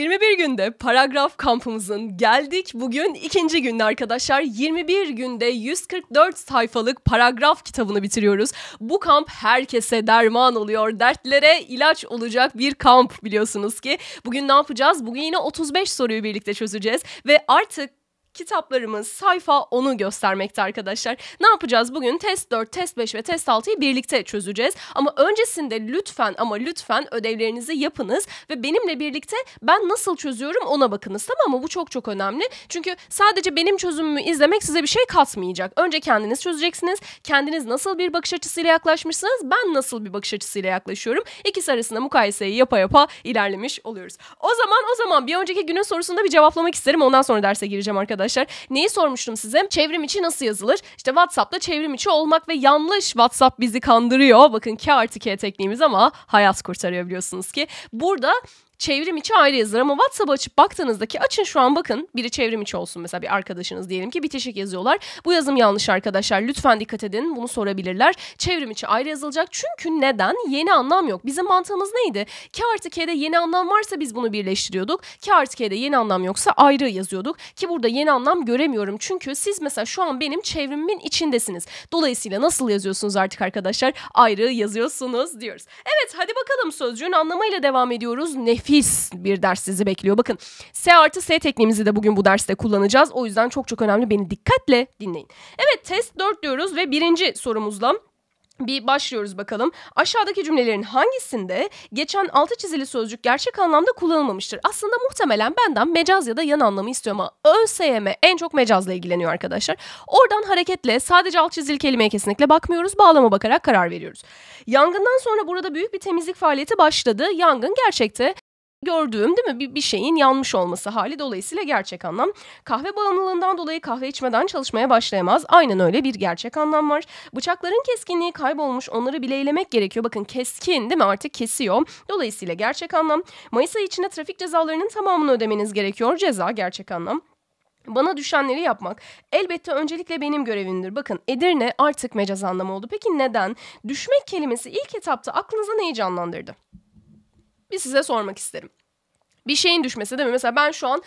21 günde paragraf kampımızın geldik. Bugün ikinci günde arkadaşlar 21 günde 144 sayfalık paragraf kitabını bitiriyoruz. Bu kamp herkese derman oluyor. Dertlere ilaç olacak bir kamp biliyorsunuz ki. Bugün ne yapacağız? Bugün yine 35 soruyu birlikte çözeceğiz ve artık kitaplarımız sayfa onu göstermekte arkadaşlar. Ne yapacağız bugün? Test 4, test 5 ve test 6'yı birlikte çözeceğiz. Ama öncesinde lütfen ama lütfen ödevlerinizi yapınız ve benimle birlikte ben nasıl çözüyorum ona bakınız tamam mı? Bu çok çok önemli. Çünkü sadece benim çözümümü izlemek size bir şey katmayacak. Önce kendiniz çözeceksiniz. Kendiniz nasıl bir bakış açısıyla yaklaşmışsınız? Ben nasıl bir bakış açısıyla yaklaşıyorum? İkisi arasında mukayeseyi yapa yapa ilerlemiş oluyoruz. O zaman o zaman bir önceki günün sorusunda bir cevaplamak isterim. Ondan sonra derse gireceğim arkadaşlar arkadaşlar. Neyi sormuştum size? Çevrim içi nasıl yazılır? İşte WhatsApp'ta çevrim içi olmak ve yanlış WhatsApp bizi kandırıyor. Bakın ki artı tekniğimiz ama hayat kurtarıyor biliyorsunuz ki. Burada çevrim içi ayrı yazılır ama WhatsApp açıp baktığınızda ki açın şu an bakın biri çevrim içi olsun mesela bir arkadaşınız diyelim ki bitişik yazıyorlar. Bu yazım yanlış arkadaşlar lütfen dikkat edin bunu sorabilirler. Çevrim içi ayrı yazılacak çünkü neden? Yeni anlam yok. Bizim mantığımız neydi? K artı K'de yeni anlam varsa biz bunu birleştiriyorduk. K artı K'de yeni anlam yoksa ayrı yazıyorduk ki burada yeni anlam göremiyorum çünkü siz mesela şu an benim çevrimimin içindesiniz. Dolayısıyla nasıl yazıyorsunuz artık arkadaşlar? Ayrı yazıyorsunuz diyoruz. Evet hadi bakalım sözcüğün anlamıyla devam ediyoruz. Nefis nefis bir ders sizi bekliyor. Bakın S artı S tekniğimizi de bugün bu derste kullanacağız. O yüzden çok çok önemli. Beni dikkatle dinleyin. Evet test 4 diyoruz ve birinci sorumuzla bir başlıyoruz bakalım. Aşağıdaki cümlelerin hangisinde geçen altı çizili sözcük gerçek anlamda kullanılmamıştır? Aslında muhtemelen benden mecaz ya da yan anlamı istiyor ama ÖSYM en çok mecazla ilgileniyor arkadaşlar. Oradan hareketle sadece alt çizili kelimeye kesinlikle bakmıyoruz. Bağlama bakarak karar veriyoruz. Yangından sonra burada büyük bir temizlik faaliyeti başladı. Yangın gerçekte gördüğüm değil mi bir, bir şeyin yanmış olması hali dolayısıyla gerçek anlam. Kahve bağımlılığından dolayı kahve içmeden çalışmaya başlayamaz. Aynen öyle bir gerçek anlam var. Bıçakların keskinliği kaybolmuş onları bileylemek gerekiyor. Bakın keskin değil mi artık kesiyor. Dolayısıyla gerçek anlam. Mayıs ayı içinde trafik cezalarının tamamını ödemeniz gerekiyor. Ceza gerçek anlam. Bana düşenleri yapmak elbette öncelikle benim görevimdir. Bakın Edirne artık mecaz anlamı oldu. Peki neden? Düşmek kelimesi ilk etapta aklınıza neyi canlandırdı? bir size sormak isterim. Bir şeyin düşmesi değil mi? Mesela ben şu an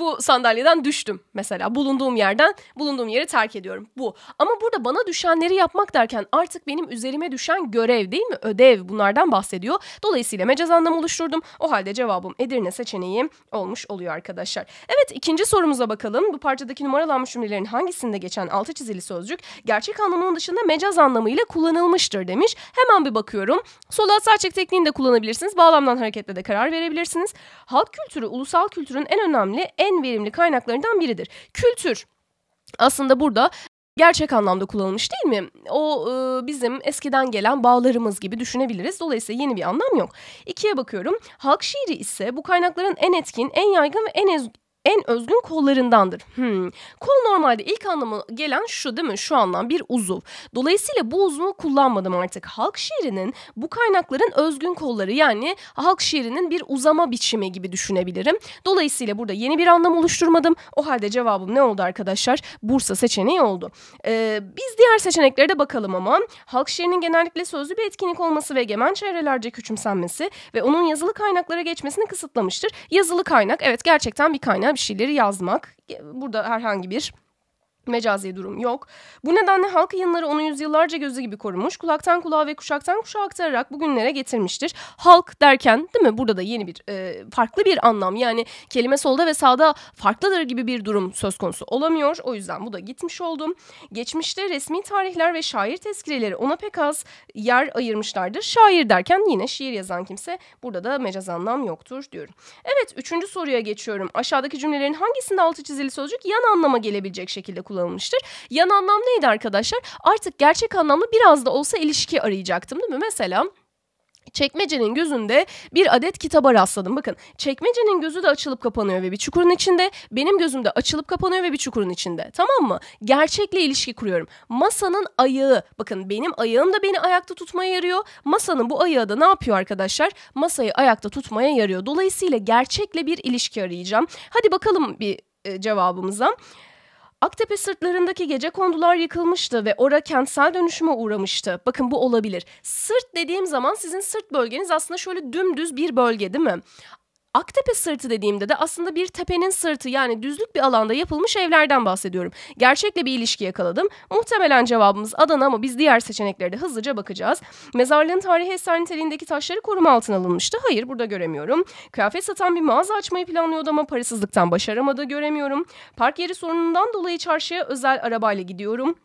bu sandalyeden düştüm mesela bulunduğum yerden bulunduğum yeri terk ediyorum bu. Ama burada bana düşenleri yapmak derken artık benim üzerime düşen görev değil mi ödev bunlardan bahsediyor. Dolayısıyla mecaz anlam oluşturdum. O halde cevabım Edirne seçeneği olmuş oluyor arkadaşlar. Evet ikinci sorumuza bakalım. Bu parçadaki numaralanmış cümlelerin hangisinde geçen altı çizili sözcük gerçek anlamının dışında mecaz anlamıyla kullanılmıştır demiş. Hemen bir bakıyorum. Sola sağ çek tekniğini de kullanabilirsiniz. Bağlamdan hareketle de karar verebilirsiniz. Halk kültürü ulusal kültürün en önemli, en en verimli kaynaklarından biridir. Kültür aslında burada gerçek anlamda kullanılmış değil mi? O e, bizim eskiden gelen bağlarımız gibi düşünebiliriz. Dolayısıyla yeni bir anlam yok. İkiye bakıyorum. Halk şiiri ise bu kaynakların en etkin, en yaygın ve en en özgün kollarındandır. Hmm. Kol normalde ilk anlamı gelen şu değil mi? Şu anlam bir uzuv. Dolayısıyla bu uzuvu kullanmadım artık. Halk şiirinin bu kaynakların özgün kolları yani halk şiirinin bir uzama biçimi gibi düşünebilirim. Dolayısıyla burada yeni bir anlam oluşturmadım. O halde cevabım ne oldu arkadaşlar? Bursa seçeneği oldu. Ee, biz diğer seçeneklere de bakalım ama. Halk şiirinin genellikle sözlü bir etkinlik olması ve egemen çevrelerce küçümsenmesi ve onun yazılı kaynaklara geçmesini kısıtlamıştır. Yazılı kaynak evet gerçekten bir kaynak bir şeyleri yazmak. Burada herhangi bir mecazi durum yok. Bu nedenle halk yayınları onu yüzyıllarca gözü gibi korumuş, kulaktan kulağa ve kuşaktan kuşağa aktararak bugünlere getirmiştir. Halk derken değil mi burada da yeni bir e, farklı bir anlam yani kelime solda ve sağda farklıdır gibi bir durum söz konusu olamıyor. O yüzden bu da gitmiş oldum. Geçmişte resmi tarihler ve şair tezkireleri ona pek az yer ayırmışlardır. Şair derken yine şiir yazan kimse burada da mecaz anlam yoktur diyorum. Evet üçüncü soruya geçiyorum. Aşağıdaki cümlelerin hangisinde altı çizili sözcük yan anlama gelebilecek şekilde kullanılmıştır? kullanılmıştır. Yan anlam neydi arkadaşlar? Artık gerçek anlamda biraz da olsa ilişki arayacaktım değil mi? Mesela Çekmecenin gözünde bir adet kitaba rastladım. Bakın çekmecenin gözü de açılıp kapanıyor ve bir çukurun içinde. Benim gözümde açılıp kapanıyor ve bir çukurun içinde. Tamam mı? Gerçekle ilişki kuruyorum. Masanın ayağı. Bakın benim ayağım da beni ayakta tutmaya yarıyor. Masanın bu ayağı da ne yapıyor arkadaşlar? Masayı ayakta tutmaya yarıyor. Dolayısıyla gerçekle bir ilişki arayacağım. Hadi bakalım bir e, cevabımıza. Aktepe sırtlarındaki gece kondular yıkılmıştı ve ora kentsel dönüşüme uğramıştı. Bakın bu olabilir. Sırt dediğim zaman sizin sırt bölgeniz aslında şöyle dümdüz bir bölge değil mi? Aktepe sırtı dediğimde de aslında bir tepenin sırtı yani düzlük bir alanda yapılmış evlerden bahsediyorum. Gerçekle bir ilişki yakaladım. Muhtemelen cevabımız Adana ama biz diğer seçeneklere de hızlıca bakacağız. Mezarlığın tarihi eser niteliğindeki taşları koruma altına alınmıştı. Hayır burada göremiyorum. Kıyafet satan bir mağaza açmayı planlıyordu ama parasızlıktan başaramadı göremiyorum. Park yeri sorunundan dolayı çarşıya özel arabayla gidiyorum.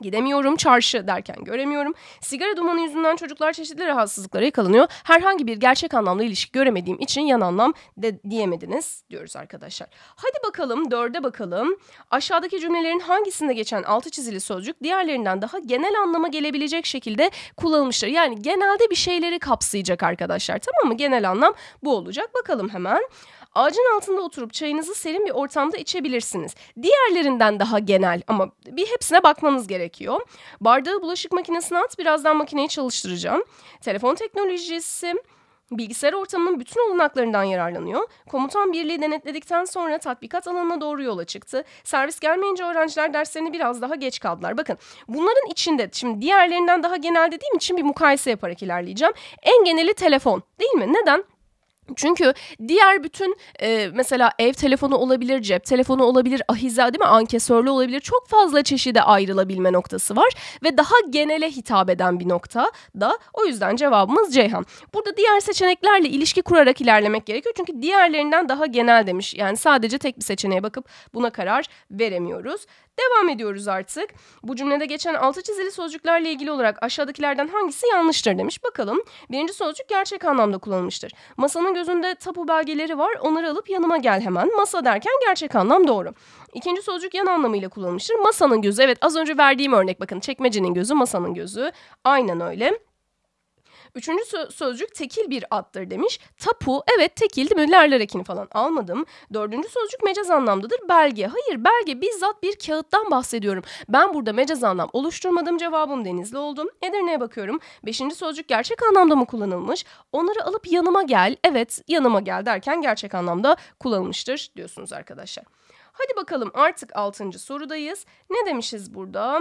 Gidemiyorum çarşı derken göremiyorum. Sigara dumanı yüzünden çocuklar çeşitli rahatsızlıklara yakalanıyor. Herhangi bir gerçek anlamda ilişki göremediğim için yan anlam de diyemediniz diyoruz arkadaşlar. Hadi bakalım dörde bakalım. Aşağıdaki cümlelerin hangisinde geçen altı çizili sözcük diğerlerinden daha genel anlama gelebilecek şekilde kullanılmıştır. Yani genelde bir şeyleri kapsayacak arkadaşlar tamam mı? Genel anlam bu olacak. Bakalım hemen. Ağacın altında oturup çayınızı serin bir ortamda içebilirsiniz. Diğerlerinden daha genel ama bir hepsine bakmanız gerekiyor gerekiyor. Bardağı bulaşık makinesine at birazdan makineyi çalıştıracağım. Telefon teknolojisi bilgisayar ortamının bütün olanaklarından yararlanıyor. Komutan birliği denetledikten sonra tatbikat alanına doğru yola çıktı. Servis gelmeyince öğrenciler derslerini biraz daha geç kaldılar. Bakın bunların içinde şimdi diğerlerinden daha genel dediğim için bir mukayese yaparak ilerleyeceğim. En geneli telefon değil mi? Neden? Çünkü diğer bütün e, mesela ev telefonu olabilir, cep telefonu olabilir, ahize değil mi? Ankesörlü olabilir. Çok fazla çeşide ayrılabilme noktası var ve daha genele hitap eden bir nokta da o yüzden cevabımız Ceyhan. Burada diğer seçeneklerle ilişki kurarak ilerlemek gerekiyor. Çünkü diğerlerinden daha genel demiş. Yani sadece tek bir seçeneğe bakıp buna karar veremiyoruz. Devam ediyoruz artık. Bu cümlede geçen altı çizili sözcüklerle ilgili olarak aşağıdakilerden hangisi yanlıştır demiş. Bakalım. Birinci sözcük gerçek anlamda kullanılmıştır. Masanın gözünde tapu belgeleri var. Onları alıp yanıma gel hemen. Masa derken gerçek anlam doğru. İkinci sözcük yan anlamıyla kullanılmıştır. Masanın gözü. Evet az önce verdiğim örnek bakın. Çekmecenin gözü, masanın gözü. Aynen öyle. Üçüncü sözcük tekil bir addır demiş. Tapu evet tekildi. değil mi? Lerler ekini falan almadım. Dördüncü sözcük mecaz anlamdadır. Belge. Hayır belge bizzat bir kağıttan bahsediyorum. Ben burada mecaz anlam oluşturmadım. Cevabım Denizli oldum. Edirne'ye bakıyorum. Beşinci sözcük gerçek anlamda mı kullanılmış? Onları alıp yanıma gel. Evet yanıma gel derken gerçek anlamda kullanılmıştır diyorsunuz arkadaşlar. Hadi bakalım artık altıncı sorudayız. Ne demişiz burada?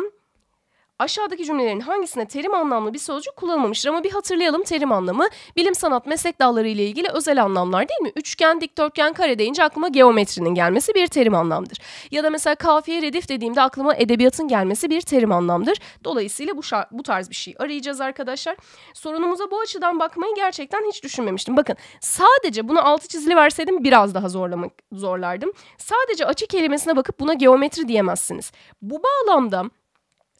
Aşağıdaki cümlelerin hangisinde terim anlamlı bir sözcük kullanılmamıştır ama bir hatırlayalım terim anlamı. Bilim sanat meslek dalları ile ilgili özel anlamlar değil mi? Üçgen, dikdörtgen, kare deyince aklıma geometrinin gelmesi bir terim anlamdır. Ya da mesela kafiye redif dediğimde aklıma edebiyatın gelmesi bir terim anlamdır. Dolayısıyla bu, bu tarz bir şey arayacağız arkadaşlar. Sorunumuza bu açıdan bakmayı gerçekten hiç düşünmemiştim. Bakın sadece bunu altı çizili verseydim biraz daha zorlamak zorlardım. Sadece açı kelimesine bakıp buna geometri diyemezsiniz. Bu bağlamda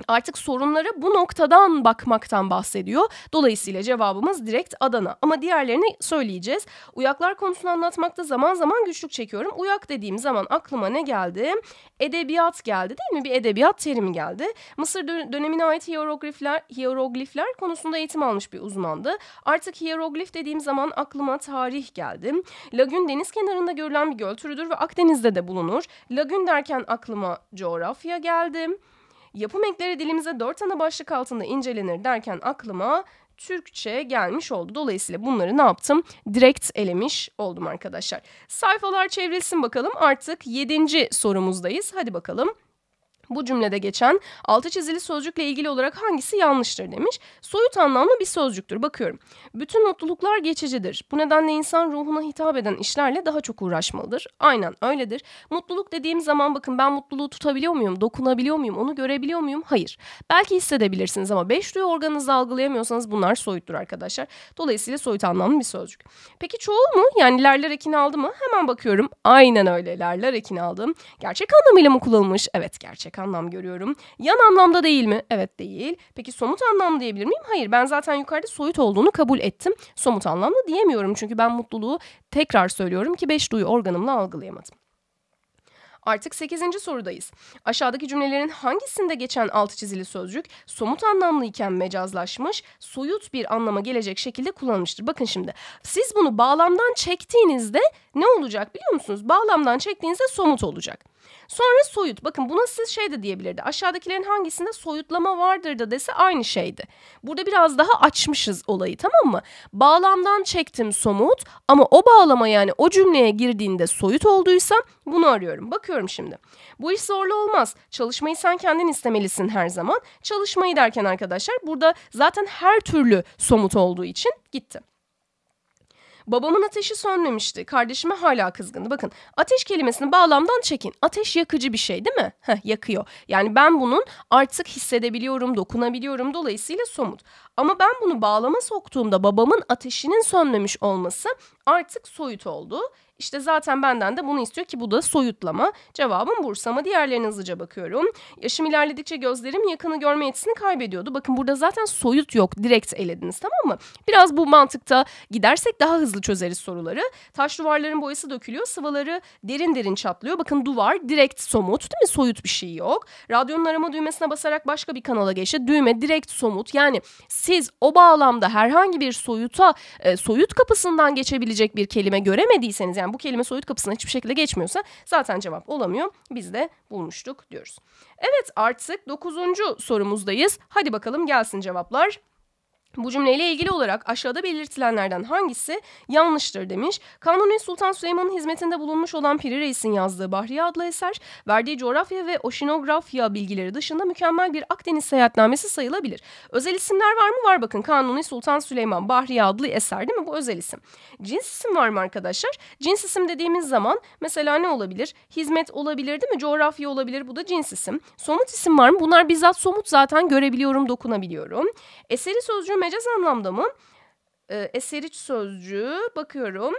artık sorunlara bu noktadan bakmaktan bahsediyor. Dolayısıyla cevabımız direkt Adana. Ama diğerlerini söyleyeceğiz. Uyaklar konusunu anlatmakta zaman zaman güçlük çekiyorum. Uyak dediğim zaman aklıma ne geldi? Edebiyat geldi değil mi? Bir edebiyat terimi geldi. Mısır dönemine ait hieroglifler, hieroglifler konusunda eğitim almış bir uzmandı. Artık hieroglif dediğim zaman aklıma tarih geldi. Lagün deniz kenarında görülen bir göl türüdür ve Akdeniz'de de bulunur. Lagün derken aklıma coğrafya geldi. Yapım ekleri dilimize dört ana başlık altında incelenir derken aklıma Türkçe gelmiş oldu. Dolayısıyla bunları ne yaptım? Direkt elemiş oldum arkadaşlar. Sayfalar çevrilsin bakalım. Artık yedinci sorumuzdayız. Hadi bakalım bu cümlede geçen altı çizili sözcükle ilgili olarak hangisi yanlıştır demiş. Soyut anlamlı bir sözcüktür. Bakıyorum. Bütün mutluluklar geçicidir. Bu nedenle insan ruhuna hitap eden işlerle daha çok uğraşmalıdır. Aynen öyledir. Mutluluk dediğim zaman bakın ben mutluluğu tutabiliyor muyum? Dokunabiliyor muyum? Onu görebiliyor muyum? Hayır. Belki hissedebilirsiniz ama beş duyu organınızı algılayamıyorsanız bunlar soyuttur arkadaşlar. Dolayısıyla soyut anlamlı bir sözcük. Peki çoğu mu? Yani lerler ekini aldı mı? Hemen bakıyorum. Aynen öyle lerler ekini aldım. Gerçek anlamıyla mı kullanılmış? Evet gerçek gerçek anlam görüyorum. Yan anlamda değil mi? Evet değil. Peki somut anlam diyebilir miyim? Hayır ben zaten yukarıda soyut olduğunu kabul ettim. Somut anlamda diyemiyorum çünkü ben mutluluğu tekrar söylüyorum ki beş duyu organımla algılayamadım. Artık 8. sorudayız. Aşağıdaki cümlelerin hangisinde geçen altı çizili sözcük somut anlamlı iken mecazlaşmış, soyut bir anlama gelecek şekilde kullanılmıştır. Bakın şimdi siz bunu bağlamdan çektiğinizde ne olacak biliyor musunuz? Bağlamdan çektiğinizde somut olacak. Sonra soyut. Bakın buna siz şey de diyebilirdi. Aşağıdakilerin hangisinde soyutlama vardır da dese aynı şeydi. Burada biraz daha açmışız olayı tamam mı? Bağlamdan çektim somut ama o bağlama yani o cümleye girdiğinde soyut olduysa bunu arıyorum. Bakıyorum şimdi. Bu iş zorlu olmaz. Çalışmayı sen kendin istemelisin her zaman. Çalışmayı derken arkadaşlar burada zaten her türlü somut olduğu için gitti. Babamın ateşi sönmemişti. Kardeşime hala kızgındı. Bakın ateş kelimesini bağlamdan çekin. Ateş yakıcı bir şey değil mi? Heh, yakıyor. Yani ben bunun artık hissedebiliyorum, dokunabiliyorum. Dolayısıyla somut. Ama ben bunu bağlama soktuğumda babamın ateşinin sönmemiş olması artık soyut oldu. İşte zaten benden de bunu istiyor ki bu da soyutlama. Cevabım Bursa mı diğerlerine hızlıca bakıyorum. Yaşım ilerledikçe gözlerim yakını görme yetisini kaybediyordu. Bakın burada zaten soyut yok. Direkt elediniz tamam mı? Biraz bu mantıkta gidersek daha hızlı çözeriz soruları. Taş duvarların boyası dökülüyor. Sıvaları derin derin çatlıyor. Bakın duvar direkt somut değil mi? Soyut bir şey yok. Radyonun arama düğmesine basarak başka bir kanala geçti. Düğme direkt somut. Yani siz o bağlamda herhangi bir soyuta e, soyut kapısından geçebilecek bir kelime göremediyseniz yani bu kelime soyut kapısına hiçbir şekilde geçmiyorsa zaten cevap olamıyor. Biz de bulmuştuk diyoruz. Evet artık dokuzuncu sorumuzdayız. Hadi bakalım gelsin cevaplar. Bu cümleyle ilgili olarak aşağıda belirtilenlerden hangisi yanlıştır demiş. Kanuni Sultan Süleyman'ın hizmetinde bulunmuş olan Piri Reis'in yazdığı Bahriye adlı eser, verdiği coğrafya ve oşinografya bilgileri dışında mükemmel bir Akdeniz seyahatnamesi sayılabilir. Özel isimler var mı? Var bakın Kanuni Sultan Süleyman Bahriye adlı eser değil mi? Bu özel isim. Cins isim var mı arkadaşlar? Cins isim dediğimiz zaman mesela ne olabilir? Hizmet olabilir değil mi? Coğrafya olabilir. Bu da cins isim. Somut isim var mı? Bunlar bizzat somut zaten görebiliyorum, dokunabiliyorum. Eseri sözcüğü mecaz anlamda mı? E, eseriç sözcüğü bakıyorum.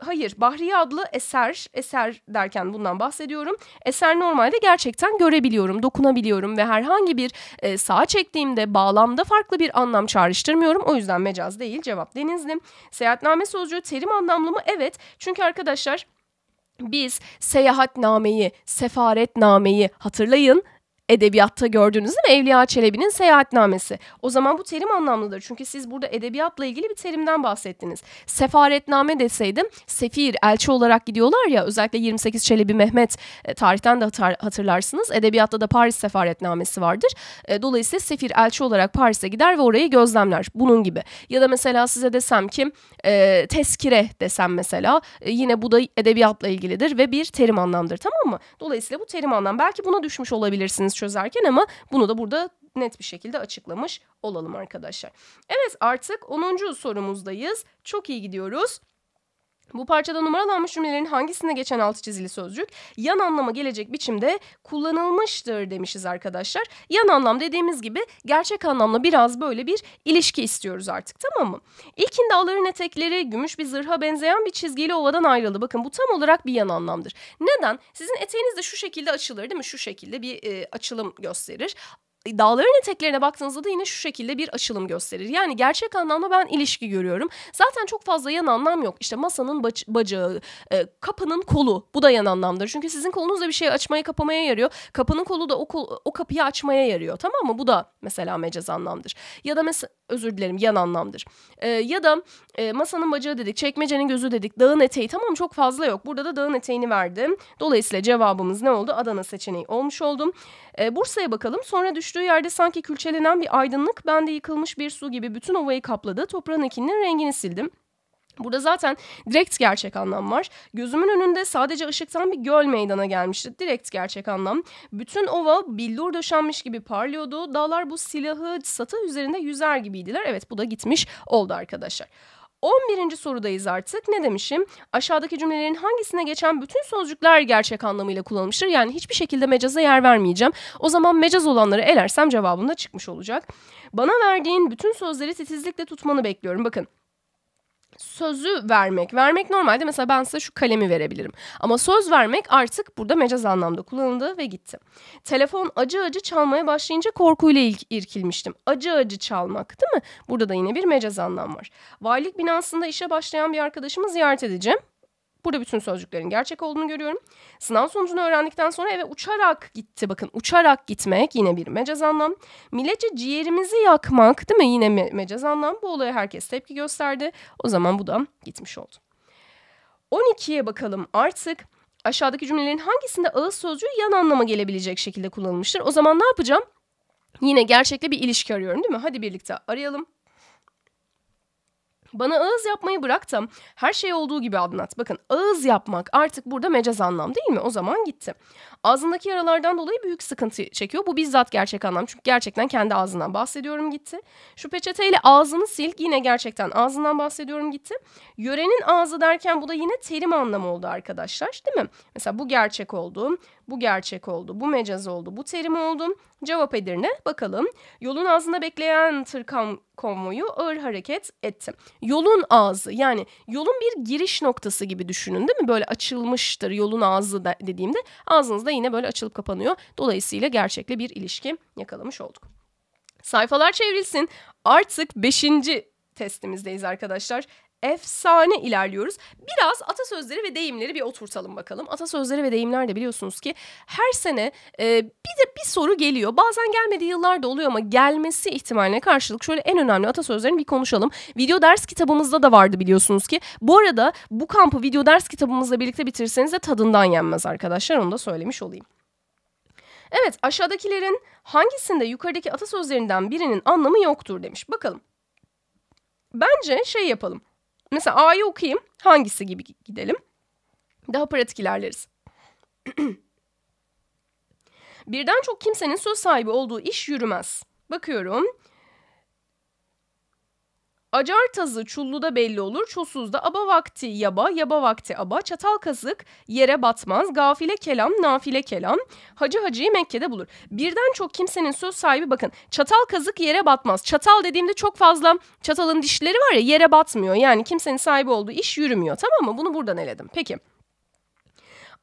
Hayır, Bahriye adlı eser, eser derken bundan bahsediyorum. Eser normalde gerçekten görebiliyorum, dokunabiliyorum ve herhangi bir e, sağa çektiğimde bağlamda farklı bir anlam çağrıştırmıyorum. O yüzden mecaz değil, cevap denizli. Seyahatname sözcüğü terim anlamlı mı? Evet, çünkü arkadaşlar biz seyahatnameyi, sefaretnameyi hatırlayın edebiyatta gördünüz değil mi? Evliya Çelebi'nin seyahatnamesi. O zaman bu terim anlamlıdır. Çünkü siz burada edebiyatla ilgili bir terimden bahsettiniz. Sefaretname deseydim sefir, elçi olarak gidiyorlar ya özellikle 28 Çelebi Mehmet e, tarihten de hatırlarsınız. Edebiyatta da Paris sefaretnamesi vardır. E, dolayısıyla sefir, elçi olarak Paris'e gider ve orayı gözlemler. Bunun gibi. Ya da mesela size desem ki e, teskire desem mesela yine bu da edebiyatla ilgilidir ve bir terim anlamdır tamam mı? Dolayısıyla bu terim anlam. Belki buna düşmüş olabilirsiniz biz çözerken ama bunu da burada net bir şekilde açıklamış olalım arkadaşlar. Evet artık 10. sorumuzdayız. Çok iyi gidiyoruz. Bu parçada numaralanmış cümlelerin hangisinde geçen altı çizili sözcük yan anlama gelecek biçimde kullanılmıştır demişiz arkadaşlar. Yan anlam dediğimiz gibi gerçek anlamla biraz böyle bir ilişki istiyoruz artık tamam mı? İlkinde aların etekleri gümüş bir zırha benzeyen bir çizgili ovadan ayrıldı. Bakın bu tam olarak bir yan anlamdır. Neden? Sizin eteğiniz de şu şekilde açılır değil mi? Şu şekilde bir e, açılım gösterir dağların eteklerine baktığınızda da yine şu şekilde bir açılım gösterir. Yani gerçek anlamda ben ilişki görüyorum. Zaten çok fazla yan anlam yok. İşte masanın bac- bacağı, e, kapının kolu bu da yan anlamdır. Çünkü sizin kolunuzda bir şey açmaya kapamaya yarıyor. Kapının kolu da o, kol- o kapıyı açmaya yarıyor tamam mı? Bu da mesela mecaz anlamdır. Ya da mesela özür dilerim yan anlamdır. E, ya da e, masanın bacağı dedik, çekmecenin gözü dedik, dağın eteği tamam çok fazla yok. Burada da dağın eteğini verdim. Dolayısıyla cevabımız ne oldu? Adana seçeneği olmuş oldum. E, Bursa'ya bakalım sonra düştü Düştüğü yerde sanki külçelenen bir aydınlık, ben de yıkılmış bir su gibi bütün ovayı kapladı. Toprağın ekinin rengini sildim. Burada zaten direkt gerçek anlam var. Gözümün önünde sadece ışıktan bir göl meydana gelmişti. Direkt gerçek anlam. Bütün ova billur döşenmiş gibi parlıyordu. Dağlar bu silahı satı üzerinde yüzer gibiydiler. Evet bu da gitmiş oldu arkadaşlar. 11. sorudayız artık. Ne demişim? Aşağıdaki cümlelerin hangisine geçen bütün sözcükler gerçek anlamıyla kullanılmıştır? Yani hiçbir şekilde mecaza yer vermeyeceğim. O zaman mecaz olanları elersem cevabında çıkmış olacak. Bana verdiğin bütün sözleri titizlikle tutmanı bekliyorum. Bakın sözü vermek. Vermek normalde mesela ben size şu kalemi verebilirim. Ama söz vermek artık burada mecaz anlamda kullanıldı ve gitti. Telefon acı acı çalmaya başlayınca korkuyla ilk irkilmiştim. Acı acı çalmak değil mi? Burada da yine bir mecaz anlam var. Valilik binasında işe başlayan bir arkadaşımı ziyaret edeceğim. Burada bütün sözcüklerin gerçek olduğunu görüyorum. Sınav sonucunu öğrendikten sonra eve uçarak gitti. Bakın uçarak gitmek yine bir mecaz anlam. Milletçe ciğerimizi yakmak değil mi? Yine me mecaz anlam. Bu olaya herkes tepki gösterdi. O zaman bu da gitmiş oldu. 12'ye bakalım artık aşağıdaki cümlelerin hangisinde ağız sözcüğü yan anlama gelebilecek şekilde kullanılmıştır? O zaman ne yapacağım? Yine gerçekle bir ilişki arıyorum değil mi? Hadi birlikte arayalım. Bana ağız yapmayı bırak da her şey olduğu gibi anlat. Bakın ağız yapmak artık burada mecaz anlam değil mi? O zaman gitti. Ağzındaki yaralardan dolayı büyük sıkıntı çekiyor. Bu bizzat gerçek anlam. Çünkü gerçekten kendi ağzından bahsediyorum gitti. Şu peçeteyle ağzını sil. Yine gerçekten ağzından bahsediyorum gitti. Yörenin ağzı derken bu da yine terim anlamı oldu arkadaşlar. Değil mi? Mesela bu gerçek oldu. Bu gerçek oldu, bu mecaz oldu, bu terim oldu. Cevap Edirne bakalım. Yolun ağzında bekleyen tır konvoyu ağır hareket etti. Yolun ağzı yani yolun bir giriş noktası gibi düşünün değil mi? Böyle açılmıştır yolun ağzı da dediğimde ağzınızda yine böyle açılıp kapanıyor. Dolayısıyla gerçekle bir ilişki yakalamış olduk. Sayfalar çevrilsin. Artık beşinci testimizdeyiz arkadaşlar efsane ilerliyoruz. Biraz atasözleri ve deyimleri bir oturtalım bakalım. Atasözleri ve deyimler de biliyorsunuz ki her sene e, bir de bir soru geliyor. Bazen gelmediği yıllar da oluyor ama gelmesi ihtimaline karşılık şöyle en önemli atasözlerini bir konuşalım. Video ders kitabımızda da vardı biliyorsunuz ki. Bu arada bu kampı video ders kitabımızla birlikte bitirseniz de tadından yenmez arkadaşlar. Onu da söylemiş olayım. Evet aşağıdakilerin hangisinde yukarıdaki atasözlerinden birinin anlamı yoktur demiş. Bakalım. Bence şey yapalım. Mesela A'yı okuyayım. Hangisi gibi gidelim? Daha pratik ilerleriz. Birden çok kimsenin söz sahibi olduğu iş yürümez. Bakıyorum. Acar tazı çulluda belli olur, çulsuzda aba vakti yaba, yaba vakti aba, çatal kazık yere batmaz, gafile kelam, nafile kelam, hacı hacıyı Mekke'de bulur. Birden çok kimsenin söz sahibi bakın çatal kazık yere batmaz. Çatal dediğimde çok fazla çatalın dişleri var ya yere batmıyor yani kimsenin sahibi olduğu iş yürümüyor tamam mı? Bunu buradan eledim. Peki.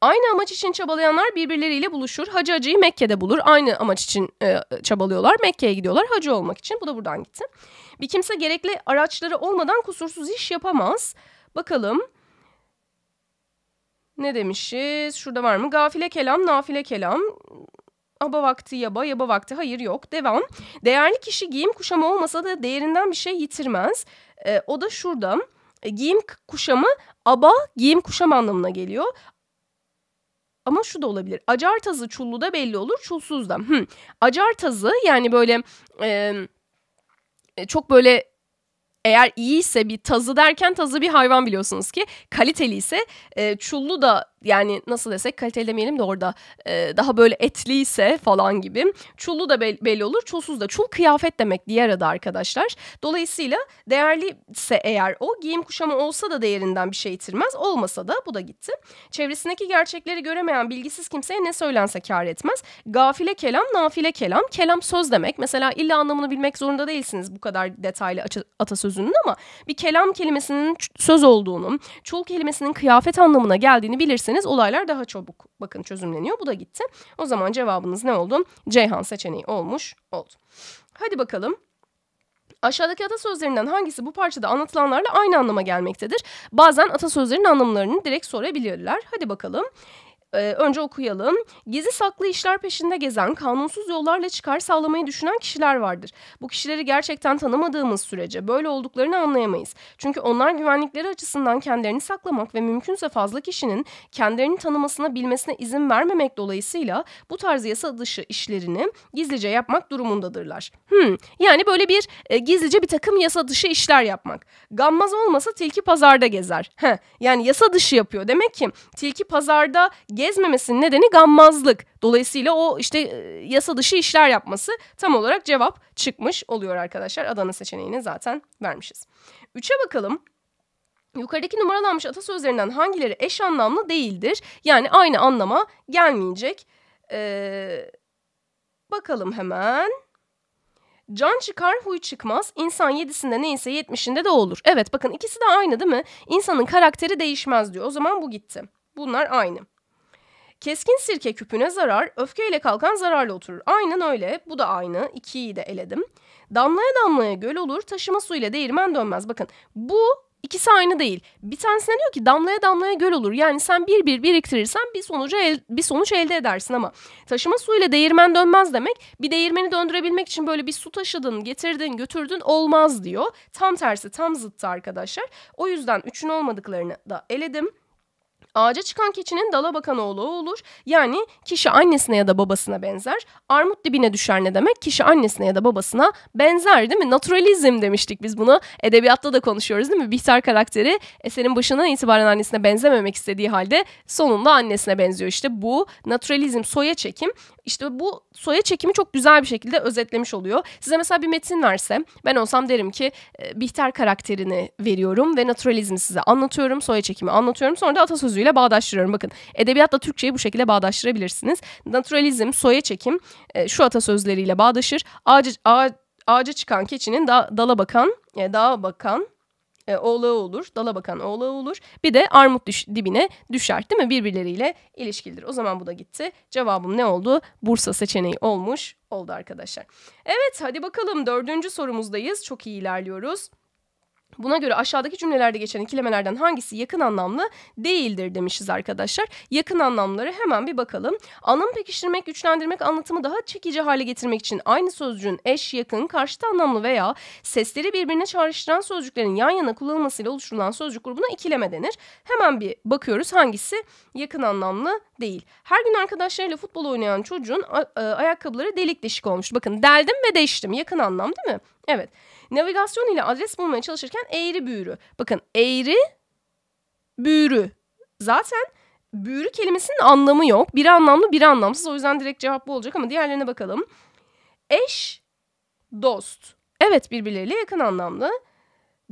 Aynı amaç için çabalayanlar birbirleriyle buluşur. Hacı hacıyı Mekke'de bulur. Aynı amaç için e, çabalıyorlar. Mekke'ye gidiyorlar hacı olmak için. Bu da buradan gitti. Bir kimse gerekli araçları olmadan kusursuz iş yapamaz. Bakalım ne demişiz? Şurada var mı? Gafile kelam, nafile kelam. Aba vakti yaba, yaba vakti hayır yok. Devam. Değerli kişi giyim kuşama olmasa da değerinden bir şey yitirmez. E, o da şurada. Ee, giyim kuşamı aba giyim kuşam anlamına geliyor. Ama şu da olabilir. Acar tazı çullu da belli olur, çulsuz da. Hmm. Acar tazı yani böyle... E, e, çok böyle eğer iyiyse bir tazı derken tazı bir hayvan biliyorsunuz ki kaliteli ise e, çullu da yani nasıl desek kaliteli demeyelim de orada e, daha böyle etliyse falan gibi. Çullu da bel- belli olur, çulsuz da. Çul kıyafet demek diğer adı arkadaşlar. Dolayısıyla değerliyse eğer o giyim kuşamı olsa da değerinden bir şey yitirmez. Olmasa da bu da gitti. Çevresindeki gerçekleri göremeyen bilgisiz kimseye ne söylense kar etmez. Gafile kelam, nafile kelam. Kelam söz demek. Mesela illa anlamını bilmek zorunda değilsiniz bu kadar detaylı atasözünün ama bir kelam kelimesinin söz olduğunu, çul kelimesinin kıyafet anlamına geldiğini bilirsiniz verirseniz olaylar daha çabuk bakın çözümleniyor. Bu da gitti. O zaman cevabınız ne oldu? Ceyhan seçeneği olmuş oldu. Hadi bakalım. Aşağıdaki atasözlerinden hangisi bu parçada anlatılanlarla aynı anlama gelmektedir? Bazen atasözlerin anlamlarını direkt sorabilirler. Hadi bakalım. Ee, önce okuyalım. Gizli saklı işler peşinde gezen, kanunsuz yollarla çıkar sağlamayı düşünen kişiler vardır. Bu kişileri gerçekten tanımadığımız sürece böyle olduklarını anlayamayız. Çünkü onlar güvenlikleri açısından kendilerini saklamak ve mümkünse fazla kişinin kendilerini tanımasına bilmesine izin vermemek dolayısıyla bu tarz yasa dışı işlerini gizlice yapmak durumundadırlar. Hmm, yani böyle bir e, gizlice bir takım yasa dışı işler yapmak. Gammaz olmasa tilki pazarda gezer. Heh, yani yasa dışı yapıyor. Demek ki tilki pazarda gezmemesinin nedeni gammazlık. Dolayısıyla o işte e, yasa dışı işler yapması tam olarak cevap çıkmış oluyor arkadaşlar. Adana seçeneğini zaten vermişiz. Üçe bakalım. Yukarıdaki numaralanmış atasözlerinden hangileri eş anlamlı değildir? Yani aynı anlama gelmeyecek. Ee, bakalım hemen. Can çıkar huy çıkmaz. İnsan yedisinde neyse yetmişinde de olur. Evet bakın ikisi de aynı değil mi? İnsanın karakteri değişmez diyor. O zaman bu gitti. Bunlar aynı. Keskin sirke küpüne zarar, öfkeyle kalkan zararla oturur. Aynen öyle. Bu da aynı. İkiyi de eledim. Damlaya damlaya göl olur, taşıma suyuyla değirmen dönmez. Bakın bu İkisi aynı değil. Bir tanesine diyor ki damlaya damlaya göl olur. Yani sen bir bir biriktirirsen bir sonucu el, bir sonuç elde edersin ama taşıma suyuyla değirmen dönmez demek. Bir değirmeni döndürebilmek için böyle bir su taşıdın, getirdin, götürdün olmaz diyor. Tam tersi, tam zıttı arkadaşlar. O yüzden üçün olmadıklarını da eledim. Ağaca çıkan keçinin dala bakan oğlu olur. Yani kişi annesine ya da babasına benzer. Armut dibine düşer ne demek? Kişi annesine ya da babasına benzer değil mi? Naturalizm demiştik biz bunu. Edebiyatta da konuşuyoruz değil mi? Bihter karakteri eserin başından itibaren annesine benzememek istediği halde sonunda annesine benziyor. İşte bu naturalizm, soya çekim. İşte bu soya çekimi çok güzel bir şekilde özetlemiş oluyor. Size mesela bir metin versem ben olsam derim ki e, Bihter karakterini veriyorum ve naturalizmi size anlatıyorum, soya çekimi anlatıyorum. Sonra da atasözü mevzuyla bağdaştırıyorum. Bakın edebiyatla Türkçeyi bu şekilde bağdaştırabilirsiniz. Naturalizm, soya çekim e, şu atasözleriyle bağdaşır. Ağacı, ağa, ağaca çıkan keçinin da, dala bakan, e, dağa bakan e, oğlağı olur. Dala bakan oğlağı olur. Bir de armut düş, dibine düşer değil mi? Birbirleriyle ilişkilidir. O zaman bu da gitti. Cevabım ne oldu? Bursa seçeneği olmuş oldu arkadaşlar. Evet hadi bakalım dördüncü sorumuzdayız. Çok iyi ilerliyoruz. Buna göre aşağıdaki cümlelerde geçen ikilemelerden hangisi yakın anlamlı değildir demişiz arkadaşlar. Yakın anlamları hemen bir bakalım. Anlam pekiştirmek, güçlendirmek, anlatımı daha çekici hale getirmek için aynı sözcüğün eş, yakın, karşıt anlamlı veya sesleri birbirine çağrıştıran sözcüklerin yan yana kullanılmasıyla oluşturulan sözcük grubuna ikileme denir. Hemen bir bakıyoruz hangisi yakın anlamlı değil. Her gün arkadaşlarıyla futbol oynayan çocuğun e, ayakkabıları delik deşik olmuş. Bakın deldim ve deştim. Yakın anlam değil mi? Evet. Navigasyon ile adres bulmaya çalışırken eğri büğrü. Bakın eğri büğrü. Zaten büğrü kelimesinin anlamı yok. Biri anlamlı biri anlamsız. O yüzden direkt cevap bu olacak ama diğerlerine bakalım. Eş, dost. Evet birbirleriyle yakın anlamlı.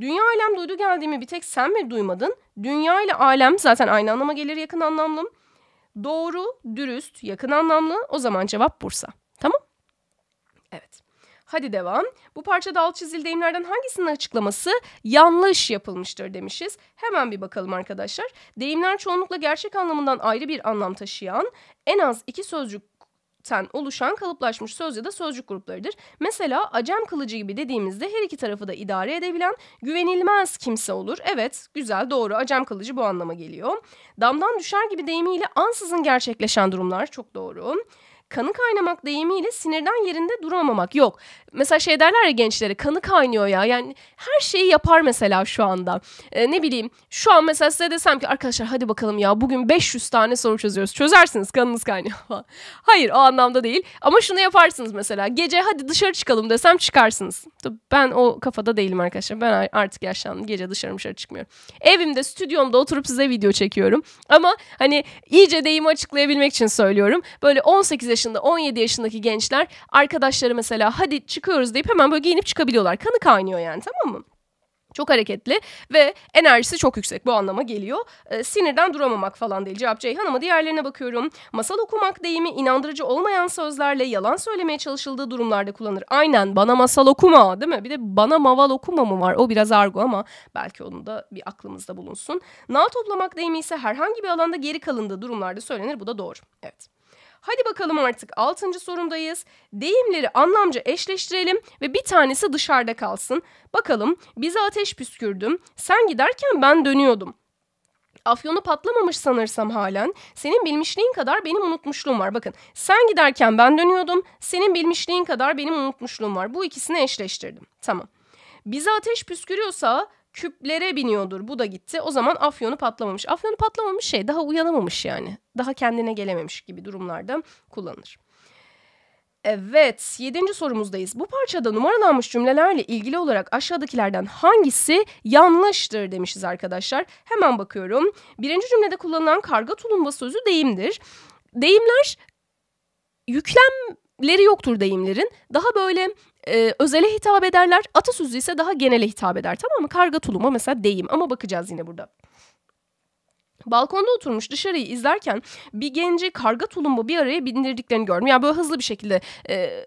Dünya alem duydu geldiğimi bir tek sen mi duymadın? Dünya ile alem zaten aynı anlama gelir yakın anlamlı. Doğru, dürüst, yakın anlamlı. O zaman cevap Bursa. Tamam? Evet. Hadi devam. Bu parçada alt çizil deyimlerden hangisinin açıklaması yanlış yapılmıştır demişiz. Hemen bir bakalım arkadaşlar. Deyimler çoğunlukla gerçek anlamından ayrı bir anlam taşıyan en az iki sözcük ten oluşan kalıplaşmış söz ya da sözcük gruplarıdır. Mesela acem kılıcı gibi dediğimizde her iki tarafı da idare edebilen güvenilmez kimse olur. Evet güzel doğru acem kılıcı bu anlama geliyor. Damdan düşer gibi deyimiyle ansızın gerçekleşen durumlar çok doğru kanı kaynamak deyimiyle sinirden yerinde duramamak yok. Mesela şey derler ya gençlere kanı kaynıyor ya yani her şeyi yapar mesela şu anda. E, ne bileyim şu an mesela size desem ki arkadaşlar hadi bakalım ya bugün 500 tane soru çözüyoruz çözersiniz kanınız kaynıyor falan. Hayır o anlamda değil ama şunu yaparsınız mesela gece hadi dışarı çıkalım desem çıkarsınız. Ben o kafada değilim arkadaşlar ben artık yaşlandım gece dışarı dışarı çıkmıyorum. Evimde stüdyomda oturup size video çekiyorum ama hani iyice deyimi açıklayabilmek için söylüyorum. Böyle 18 yaş yaşında 17 yaşındaki gençler arkadaşları mesela hadi çıkıyoruz deyip hemen böyle giyinip çıkabiliyorlar. Kanı kaynıyor yani tamam mı? Çok hareketli ve enerjisi çok yüksek bu anlama geliyor. E, sinirden duramamak falan değil. Cevap Ceyhan ama diğerlerine bakıyorum. Masal okumak deyimi inandırıcı olmayan sözlerle yalan söylemeye çalışıldığı durumlarda kullanır. Aynen bana masal okuma değil mi? Bir de bana maval okuma mı var? O biraz argo ama belki onu da bir aklımızda bulunsun. Nal toplamak deyimi ise herhangi bir alanda geri kalındığı durumlarda söylenir. Bu da doğru. Evet. Hadi bakalım artık 6. sorumdayız. Deyimleri anlamca eşleştirelim ve bir tanesi dışarıda kalsın. Bakalım bize ateş püskürdüm. Sen giderken ben dönüyordum. Afyonu patlamamış sanırsam halen. Senin bilmişliğin kadar benim unutmuşluğum var. Bakın sen giderken ben dönüyordum. Senin bilmişliğin kadar benim unutmuşluğum var. Bu ikisini eşleştirdim. Tamam. Bize ateş püskürüyorsa küplere biniyordur. Bu da gitti. O zaman afyonu patlamamış. Afyonu patlamamış şey daha uyanamamış yani. Daha kendine gelememiş gibi durumlarda kullanılır. Evet, yedinci sorumuzdayız. Bu parçada numaralanmış cümlelerle ilgili olarak aşağıdakilerden hangisi yanlıştır demişiz arkadaşlar. Hemen bakıyorum. Birinci cümlede kullanılan karga tulumba sözü deyimdir. Deyimler yüklemleri yoktur deyimlerin. Daha böyle e, özele hitap ederler. Atasözü ise daha genele hitap eder tamam mı? Karga tuluma mesela deyim ama bakacağız yine burada. Balkonda oturmuş dışarıyı izlerken bir genci karga tulumba bir araya bindirdiklerini gördüm. Yani böyle hızlı bir şekilde e,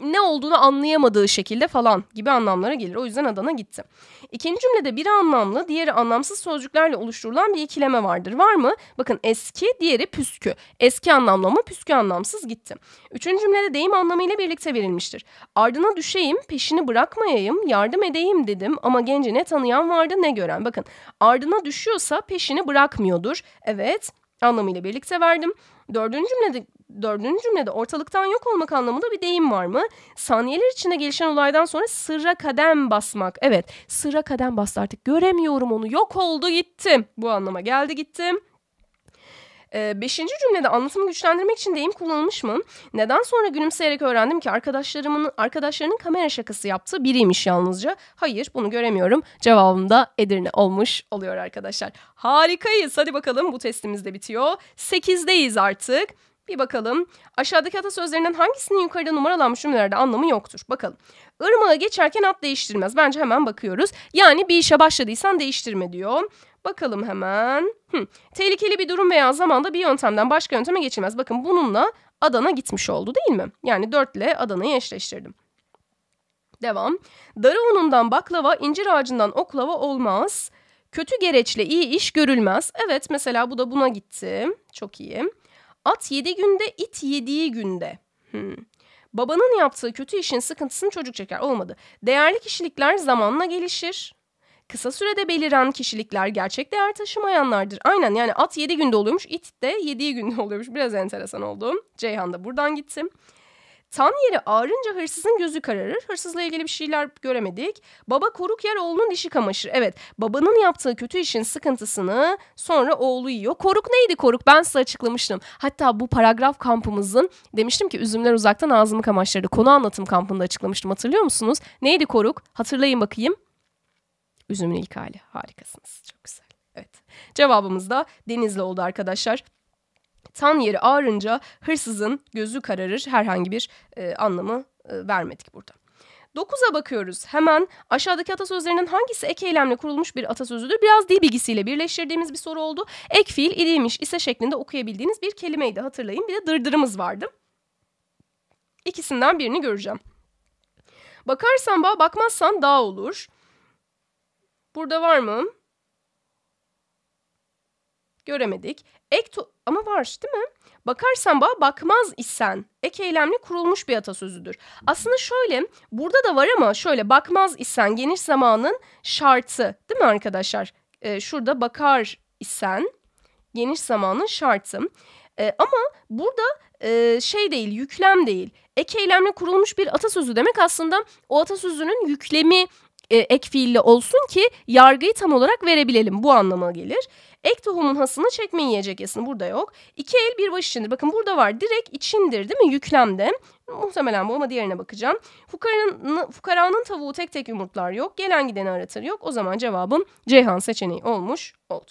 ne olduğunu anlayamadığı şekilde falan gibi anlamlara gelir. O yüzden Adana gitti. İkinci cümlede biri anlamlı, diğeri anlamsız sözcüklerle oluşturulan bir ikileme vardır. Var mı? Bakın eski, diğeri püskü. Eski anlamlı mı? püskü anlamsız gitti. Üçüncü cümlede deyim anlamıyla birlikte verilmiştir. Ardına düşeyim, peşini bırakmayayım, yardım edeyim dedim ama gence ne tanıyan vardı ne gören. Bakın ardına düşüyorsa peşini bırakmıyordur. Evet anlamıyla birlikte verdim. Dördüncü cümlede dördüncü cümlede ortalıktan yok olmak anlamında bir deyim var mı? Saniyeler içinde gelişen olaydan sonra sıra kadem basmak. Evet sıra kadem bastı artık göremiyorum onu yok oldu gittim. Bu anlama geldi gittim. Ee, beşinci cümlede anlatımı güçlendirmek için deyim kullanılmış mı? Neden sonra gülümseyerek öğrendim ki arkadaşlarımın arkadaşlarının kamera şakası yaptığı biriymiş yalnızca. Hayır bunu göremiyorum. Cevabım da Edirne olmuş oluyor arkadaşlar. Harikayız. Hadi bakalım bu testimiz de bitiyor. Sekizdeyiz artık. Bir bakalım. Aşağıdaki atasözlerinden hangisinin yukarıda numaralanmış cümlelerde anlamı yoktur? Bakalım. Irmağa geçerken at değiştirmez. Bence hemen bakıyoruz. Yani bir işe başladıysan değiştirme diyor. Bakalım hemen. Hı. Tehlikeli bir durum veya zamanda bir yöntemden başka yönteme geçilmez. Bakın bununla Adana gitmiş oldu değil mi? Yani 4 ile Adana'yı eşleştirdim. Devam. Darı unundan baklava, incir ağacından oklava olmaz. Kötü gereçle iyi iş görülmez. Evet mesela bu da buna gitti. Çok iyi. At yedi günde, it yediği günde. Hmm. Babanın yaptığı kötü işin sıkıntısını çocuk çeker. Olmadı. Değerli kişilikler zamanla gelişir. Kısa sürede beliren kişilikler gerçek değer taşımayanlardır. Aynen yani at yedi günde oluyormuş, it de yediği günde oluyormuş. Biraz enteresan oldu. Ceyhan da buradan gitti. Tan yeri ağrınca hırsızın gözü kararır. Hırsızla ilgili bir şeyler göremedik. Baba koruk yer oğlunun işi kamaşır. Evet babanın yaptığı kötü işin sıkıntısını sonra oğlu yiyor. Koruk neydi koruk? Ben size açıklamıştım. Hatta bu paragraf kampımızın demiştim ki üzümler uzaktan ağzımı kamaştırdı. Konu anlatım kampında açıklamıştım hatırlıyor musunuz? Neydi koruk? Hatırlayın bakayım. Üzümün ilk hali. Harikasınız. Çok güzel. Evet. Cevabımız da Denizli oldu arkadaşlar. Tan yeri ağrınca hırsızın gözü kararır herhangi bir e, anlamı e, vermedik burada. 9'a bakıyoruz. Hemen aşağıdaki atasözlerinden hangisi ek eylemle kurulmuş bir atasözüdür? Biraz dil bilgisiyle birleştirdiğimiz bir soru oldu. Ek fiil idiymiş ise şeklinde okuyabildiğiniz bir kelimeydi hatırlayın. Bir de dırdırımız vardı. İkisinden birini göreceğim. Bakarsan bağ, bakmazsan dağ olur. Burada var mı? Göremedik. Ek to ama var değil mi? Bakarsan bağa bakmaz isen. Ek eylemli kurulmuş bir atasözüdür. Aslında şöyle burada da var ama şöyle bakmaz isen geniş zamanın şartı değil mi arkadaşlar? Ee, şurada bakar isen geniş zamanın şartı. Ee, ama burada e, şey değil yüklem değil. Ek eylemli kurulmuş bir atasözü demek aslında o atasözünün yüklemi e, ek fiille olsun ki yargıyı tam olarak verebilelim. Bu anlama gelir. Ek tohumun hasını çekme yiyecek yasını burada yok. İki el bir baş içindir. Bakın burada var direkt içindir değil mi yüklemde. Muhtemelen bu ama diğerine bakacağım. Fukaranın, fukaranın tavuğu tek tek yumurtlar yok. Gelen gideni aratır yok. O zaman cevabım Ceyhan seçeneği olmuş oldu.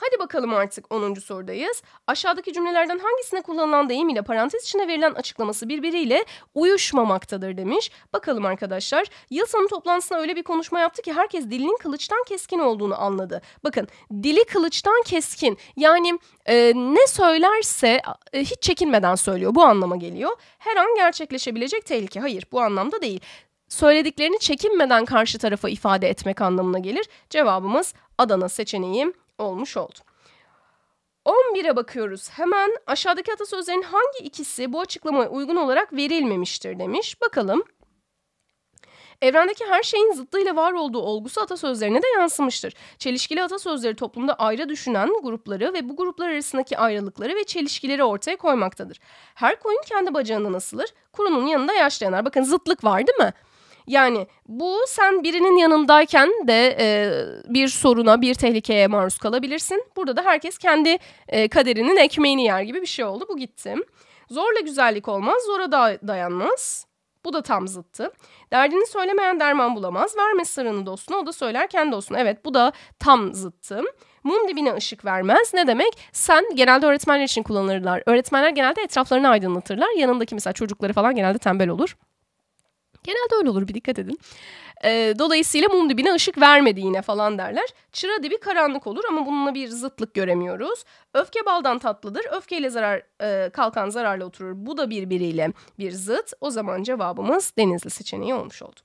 Hadi bakalım artık 10. sorudayız. Aşağıdaki cümlelerden hangisine kullanılan deyim ile parantez içine verilen açıklaması birbiriyle uyuşmamaktadır demiş. Bakalım arkadaşlar. Yıl sonu toplantısına öyle bir konuşma yaptı ki herkes dilinin kılıçtan keskin olduğunu anladı. Bakın dili kılıçtan keskin. Yani e, ne söylerse e, hiç çekinmeden söylüyor. Bu anlama geliyor. Her an gerçekleşebilecek tehlike. Hayır bu anlamda değil söylediklerini çekinmeden karşı tarafa ifade etmek anlamına gelir. Cevabımız Adana seçeneğim olmuş oldu. 11'e bakıyoruz. Hemen aşağıdaki atasözlerin hangi ikisi bu açıklamaya uygun olarak verilmemiştir demiş. Bakalım. Evrendeki her şeyin zıttıyla var olduğu olgusu atasözlerine de yansımıştır. Çelişkili atasözleri toplumda ayrı düşünen grupları ve bu gruplar arasındaki ayrılıkları ve çelişkileri ortaya koymaktadır. Her koyun kendi bacağından asılır, kurunun yanında yaş Bakın zıtlık var değil mi? Yani bu sen birinin yanındayken de e, bir soruna, bir tehlikeye maruz kalabilirsin. Burada da herkes kendi e, kaderinin ekmeğini yer gibi bir şey oldu. Bu gittim. Zorla güzellik olmaz, zora da dayanmaz. Bu da tam zıttı. Derdini söylemeyen derman bulamaz. Verme sarını dostuna o da söyler kendi dostuna. Evet bu da tam zıttı. Mum dibine ışık vermez. Ne demek? Sen genelde öğretmenler için kullanırlar. Öğretmenler genelde etraflarını aydınlatırlar. Yanındaki mesela çocukları falan genelde tembel olur. Genelde öyle olur bir dikkat edin. E, dolayısıyla mum dibine ışık vermedi yine falan derler. Çıra dibi karanlık olur ama bununla bir zıtlık göremiyoruz. Öfke baldan tatlıdır. Öfkeyle zarar e, kalkan zararla oturur. Bu da birbiriyle bir zıt. O zaman cevabımız denizli seçeneği olmuş oldu.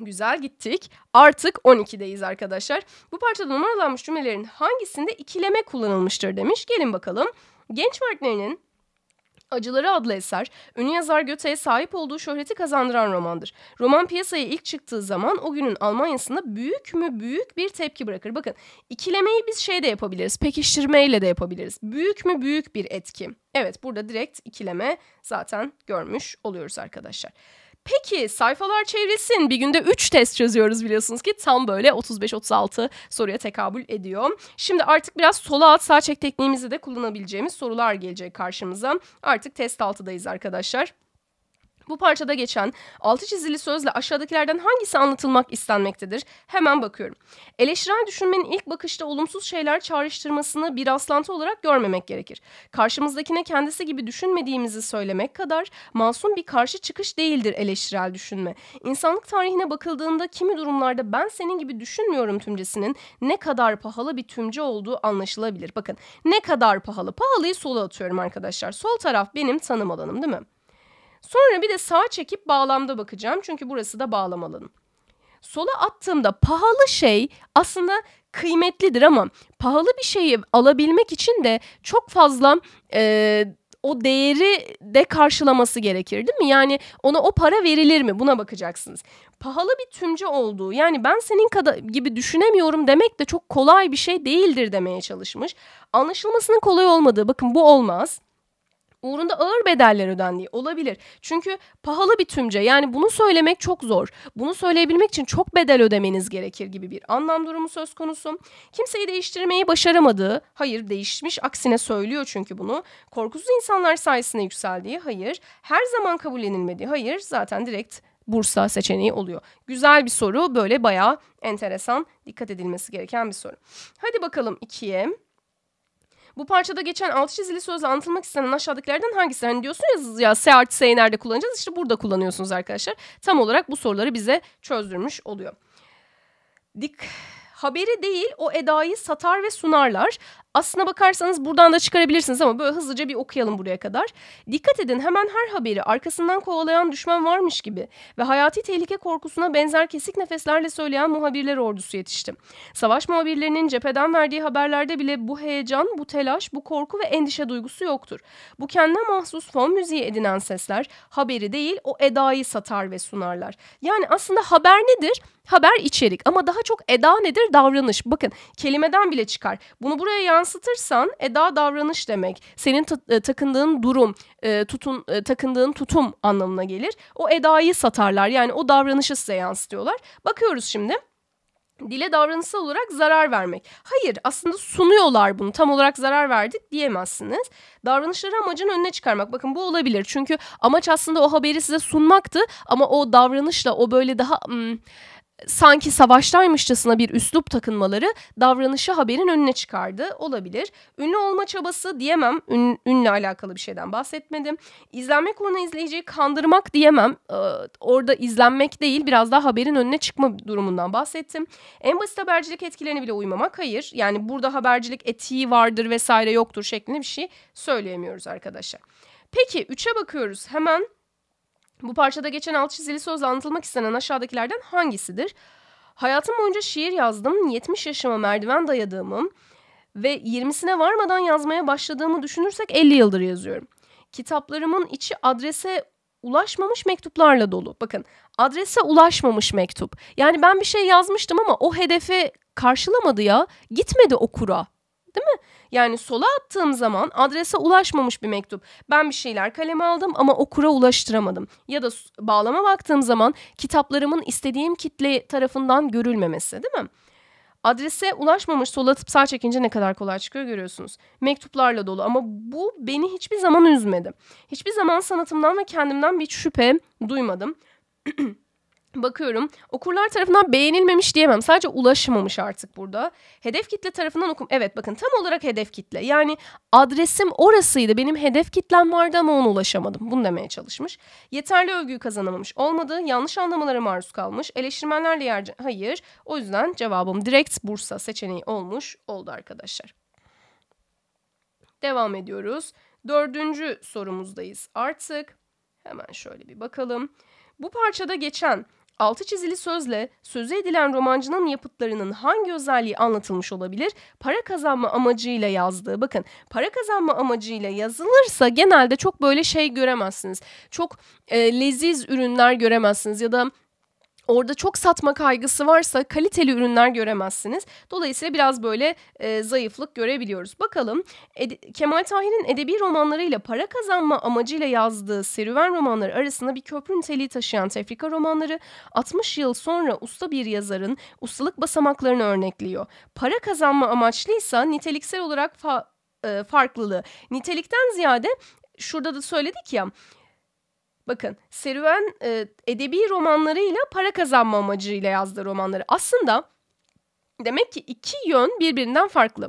Güzel gittik. Artık 12'deyiz arkadaşlar. Bu parçada numaralanmış cümlelerin hangisinde ikileme kullanılmıştır demiş. Gelin bakalım. Genç partnerinin Acıları adlı eser, ünlü yazar Goethe'ye sahip olduğu şöhreti kazandıran romandır. Roman piyasaya ilk çıktığı zaman o günün Almanya'sında büyük mü büyük bir tepki bırakır. Bakın ikilemeyi biz şey de yapabiliriz, pekiştirmeyle de yapabiliriz. Büyük mü büyük bir etki. Evet burada direkt ikileme zaten görmüş oluyoruz arkadaşlar. Peki sayfalar çevrilsin. Bir günde 3 test çözüyoruz biliyorsunuz ki tam böyle 35-36 soruya tekabül ediyor. Şimdi artık biraz sola at sağ çek tekniğimizi de kullanabileceğimiz sorular gelecek karşımıza. Artık test altıdayız arkadaşlar. Bu parçada geçen altı çizili sözle aşağıdakilerden hangisi anlatılmak istenmektedir? Hemen bakıyorum. Eleştirel düşünmenin ilk bakışta olumsuz şeyler çağrıştırmasını bir aslantı olarak görmemek gerekir. Karşımızdakine kendisi gibi düşünmediğimizi söylemek kadar masum bir karşı çıkış değildir eleştirel düşünme. İnsanlık tarihine bakıldığında kimi durumlarda ben senin gibi düşünmüyorum tümcesinin ne kadar pahalı bir tümce olduğu anlaşılabilir. Bakın ne kadar pahalı. Pahalıyı sola atıyorum arkadaşlar. Sol taraf benim tanım alanım değil mi? Sonra bir de sağa çekip bağlamda bakacağım. Çünkü burası da bağlam alanı. Sola attığımda pahalı şey aslında kıymetlidir ama pahalı bir şeyi alabilmek için de çok fazla e, o değeri de karşılaması gerekir değil mi? Yani ona o para verilir mi? Buna bakacaksınız. Pahalı bir tümce olduğu yani ben senin kadar gibi düşünemiyorum demek de çok kolay bir şey değildir demeye çalışmış. Anlaşılmasının kolay olmadığı bakın bu olmaz uğrunda ağır bedeller ödendiği olabilir. Çünkü pahalı bir tümce. Yani bunu söylemek çok zor. Bunu söyleyebilmek için çok bedel ödemeniz gerekir gibi bir anlam durumu söz konusu. Kimseyi değiştirmeyi başaramadığı, hayır değişmiş aksine söylüyor çünkü bunu. Korkusuz insanlar sayesinde yükseldiği, hayır. Her zaman kabul edilmediği, hayır. Zaten direkt Bursa seçeneği oluyor. Güzel bir soru, böyle bayağı enteresan, dikkat edilmesi gereken bir soru. Hadi bakalım ikiye. Bu parçada geçen altı çizili sözle anlatılmak istenen aşağıdakilerden hangisi? Hani diyorsunuz ya, ya S artı S'yi nerede kullanacağız? İşte burada kullanıyorsunuz arkadaşlar. Tam olarak bu soruları bize çözdürmüş oluyor. Dik haberi değil o edayı satar ve sunarlar aslına bakarsanız buradan da çıkarabilirsiniz ama böyle hızlıca bir okuyalım buraya kadar. Dikkat edin hemen her haberi arkasından kovalayan düşman varmış gibi ve hayati tehlike korkusuna benzer kesik nefeslerle söyleyen muhabirler ordusu yetişti. Savaş muhabirlerinin cepheden verdiği haberlerde bile bu heyecan, bu telaş, bu korku ve endişe duygusu yoktur. Bu kendine mahsus fon müziği edinen sesler haberi değil o edayı satar ve sunarlar. Yani aslında haber nedir? Haber içerik ama daha çok eda nedir? Davranış. Bakın kelimeden bile çıkar. Bunu buraya yansıtabilirsiniz yansıtırsan eda davranış demek. Senin e, takındığın durum, e, tutun e, takındığın tutum anlamına gelir. O edayı satarlar. Yani o davranışı size yansıtıyorlar. Bakıyoruz şimdi dile davranışsal olarak zarar vermek. Hayır aslında sunuyorlar bunu tam olarak zarar verdik diyemezsiniz. Davranışları amacın önüne çıkarmak. Bakın bu olabilir çünkü amaç aslında o haberi size sunmaktı ama o davranışla o böyle daha... Im, sanki savaştaymışçasına bir üslup takınmaları davranışı haberin önüne çıkardı olabilir. Ünlü olma çabası diyemem. Ün, ünle alakalı bir şeyden bahsetmedim. İzlenmek uğruna izleyiciyi kandırmak diyemem. Ee, orada izlenmek değil biraz daha haberin önüne çıkma durumundan bahsettim. En basit habercilik etkilerine bile uymamak hayır. Yani burada habercilik etiği vardır vesaire yoktur şeklinde bir şey söyleyemiyoruz arkadaşlar. Peki 3'e bakıyoruz. Hemen bu parçada geçen alt çizili sözle anlatılmak istenen aşağıdakilerden hangisidir? Hayatım boyunca şiir yazdım, 70 yaşıma merdiven dayadığımı ve 20'sine varmadan yazmaya başladığımı düşünürsek 50 yıldır yazıyorum. Kitaplarımın içi adrese ulaşmamış mektuplarla dolu. Bakın adrese ulaşmamış mektup. Yani ben bir şey yazmıştım ama o hedefe karşılamadı ya. Gitmedi okura. Değil mi? Yani sola attığım zaman adrese ulaşmamış bir mektup. Ben bir şeyler kaleme aldım ama okura ulaştıramadım. Ya da bağlama baktığım zaman kitaplarımın istediğim kitle tarafından görülmemesi değil mi? Adrese ulaşmamış sol atıp sağ çekince ne kadar kolay çıkıyor görüyorsunuz. Mektuplarla dolu ama bu beni hiçbir zaman üzmedi. Hiçbir zaman sanatımdan ve kendimden bir şüphe duymadım. Bakıyorum okurlar tarafından beğenilmemiş diyemem. Sadece ulaşmamış artık burada. Hedef kitle tarafından okum. Evet bakın tam olarak hedef kitle. Yani adresim orasıydı. Benim hedef kitlem vardı ama ona ulaşamadım. Bunu demeye çalışmış. Yeterli övgüyü kazanamamış. Olmadı. Yanlış anlamalara maruz kalmış. Eleştirmenlerle yerce Hayır. O yüzden cevabım direkt Bursa seçeneği olmuş oldu arkadaşlar. Devam ediyoruz. Dördüncü sorumuzdayız artık. Hemen şöyle bir bakalım. Bu parçada geçen Altı çizili sözle sözü edilen romancının yapıtlarının hangi özelliği anlatılmış olabilir? Para kazanma amacıyla yazdığı. Bakın para kazanma amacıyla yazılırsa genelde çok böyle şey göremezsiniz. Çok e, leziz ürünler göremezsiniz ya da orada çok satma kaygısı varsa kaliteli ürünler göremezsiniz. Dolayısıyla biraz böyle e, zayıflık görebiliyoruz. Bakalım Ed- Kemal Tahir'in edebi romanlarıyla para kazanma amacıyla yazdığı serüven romanları arasında bir köprü niteliği taşıyan tefrika romanları 60 yıl sonra usta bir yazarın ustalık basamaklarını örnekliyor. Para kazanma amaçlıysa niteliksel olarak fa- e, farklılığı. Nitelikten ziyade şurada da söyledik ya Bakın serüven e, edebi romanlarıyla para kazanma amacıyla yazdığı romanları. Aslında demek ki iki yön birbirinden farklı.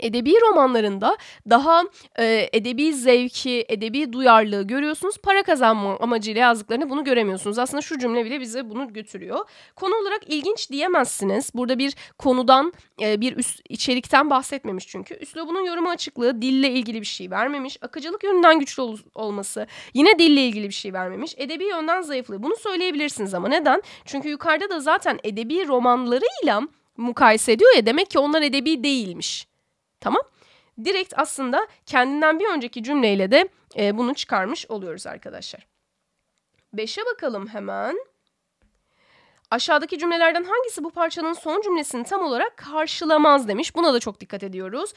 Edebi romanlarında daha e, edebi zevki, edebi duyarlılığı görüyorsunuz. Para kazanma amacıyla yazdıklarını bunu göremiyorsunuz. Aslında şu cümle bile bize bunu götürüyor. Konu olarak ilginç diyemezsiniz. Burada bir konudan, e, bir üst, içerikten bahsetmemiş çünkü. Üslubunun yorumu açıklığı, dille ilgili bir şey vermemiş. Akıcılık yönünden güçlü ol- olması, yine dille ilgili bir şey vermemiş. Edebi yönden zayıflığı. Bunu söyleyebilirsiniz ama neden? Çünkü yukarıda da zaten edebi romanlarıyla mukayese ediyor ya demek ki onlar edebi değilmiş. Tamam. Direkt aslında kendinden bir önceki cümleyle de e, bunu çıkarmış oluyoruz arkadaşlar. Beşe bakalım hemen. Aşağıdaki cümlelerden hangisi bu parçanın son cümlesini tam olarak karşılamaz demiş. Buna da çok dikkat ediyoruz.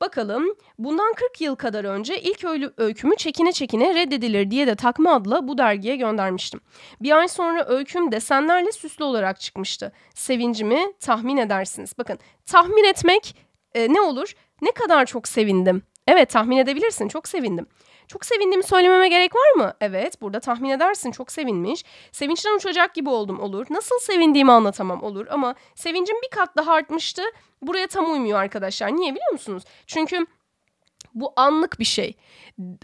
Bakalım bundan 40 yıl kadar önce ilk öykümü çekine çekine reddedilir diye de takma adla bu dergiye göndermiştim. Bir ay sonra öyküm desenlerle süslü olarak çıkmıştı. Sevincimi tahmin edersiniz. Bakın tahmin etmek e, ne olur? Ne kadar çok sevindim. Evet tahmin edebilirsin çok sevindim. Çok sevindiğimi söylememe gerek var mı? Evet burada tahmin edersin çok sevinmiş. Sevinçten uçacak gibi oldum olur. Nasıl sevindiğimi anlatamam olur ama sevincim bir kat daha artmıştı. Buraya tam uymuyor arkadaşlar. Niye biliyor musunuz? Çünkü bu anlık bir şey.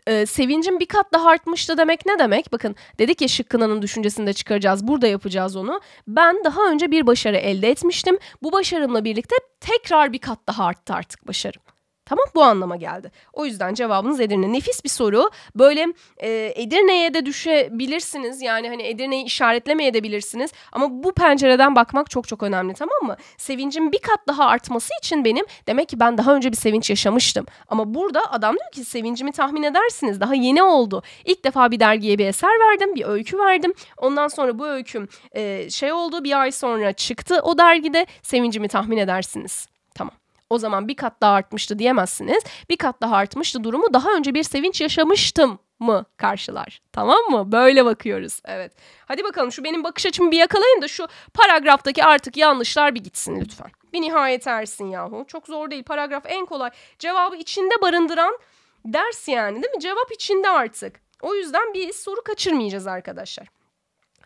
Ee, sevincim bir kat daha artmıştı demek ne demek? Bakın dedik ya Şıkkına'nın düşüncesinde çıkaracağız. Burada yapacağız onu. Ben daha önce bir başarı elde etmiştim. Bu başarımla birlikte tekrar bir kat daha arttı artık başarım. Tamam bu anlama geldi. O yüzden cevabınız Edirne. Nefis bir soru. Böyle e, Edirne'ye de düşebilirsiniz. Yani hani Edirne'yi işaretlemeye de bilirsiniz. Ama bu pencereden bakmak çok çok önemli tamam mı? Sevincim bir kat daha artması için benim demek ki ben daha önce bir sevinç yaşamıştım. Ama burada adam diyor ki sevincimi tahmin edersiniz. Daha yeni oldu. İlk defa bir dergiye bir eser verdim. Bir öykü verdim. Ondan sonra bu öyküm e, şey oldu. Bir ay sonra çıktı o dergide. Sevincimi tahmin edersiniz. Tamam o zaman bir kat daha artmıştı diyemezsiniz. Bir kat daha artmıştı durumu daha önce bir sevinç yaşamıştım mı karşılar. Tamam mı? Böyle bakıyoruz. Evet. Hadi bakalım şu benim bakış açımı bir yakalayın da şu paragraftaki artık yanlışlar bir gitsin lütfen. Bir nihayet ersin yahu. Çok zor değil. Paragraf en kolay. Cevabı içinde barındıran ders yani değil mi? Cevap içinde artık. O yüzden biz soru kaçırmayacağız arkadaşlar.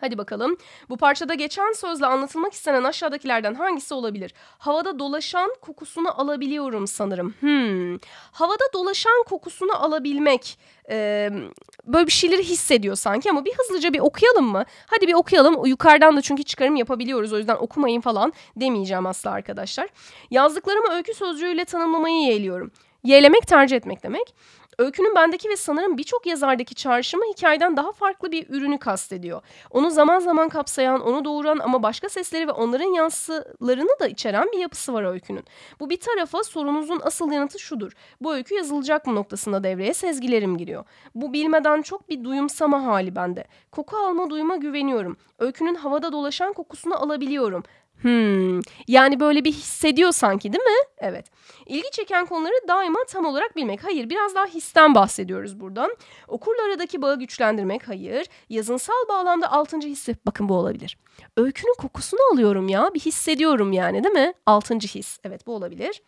Hadi bakalım. Bu parçada geçen sözle anlatılmak istenen aşağıdakilerden hangisi olabilir? Havada dolaşan kokusunu alabiliyorum sanırım. Hmm. Havada dolaşan kokusunu alabilmek. Ee, böyle bir şeyleri hissediyor sanki ama bir hızlıca bir okuyalım mı? Hadi bir okuyalım. Yukarıdan da çünkü çıkarım yapabiliyoruz. O yüzden okumayın falan demeyeceğim asla arkadaşlar. Yazdıklarımı öykü sözcüğüyle tanımlamayı yeğliyorum. Yeğlemek tercih etmek demek. Öykünün bendeki ve sanırım birçok yazardaki çağrışımı hikayeden daha farklı bir ürünü kastediyor. Onu zaman zaman kapsayan, onu doğuran ama başka sesleri ve onların yansılarını da içeren bir yapısı var öykünün. Bu bir tarafa sorunuzun asıl yanıtı şudur. Bu öykü yazılacak mı noktasında devreye sezgilerim giriyor. Bu bilmeden çok bir duyumsama hali bende. Koku alma duyuma güveniyorum. Öykünün havada dolaşan kokusunu alabiliyorum. Hmm, yani böyle bir hissediyor sanki değil mi? Evet. İlgi çeken konuları daima tam olarak bilmek. Hayır, biraz daha histen bahsediyoruz buradan. Okurla aradaki bağı güçlendirmek. Hayır. Yazınsal bağlamda altıncı hissi. Bakın bu olabilir. Öykünün kokusunu alıyorum ya. Bir hissediyorum yani değil mi? Altıncı his. Evet bu olabilir.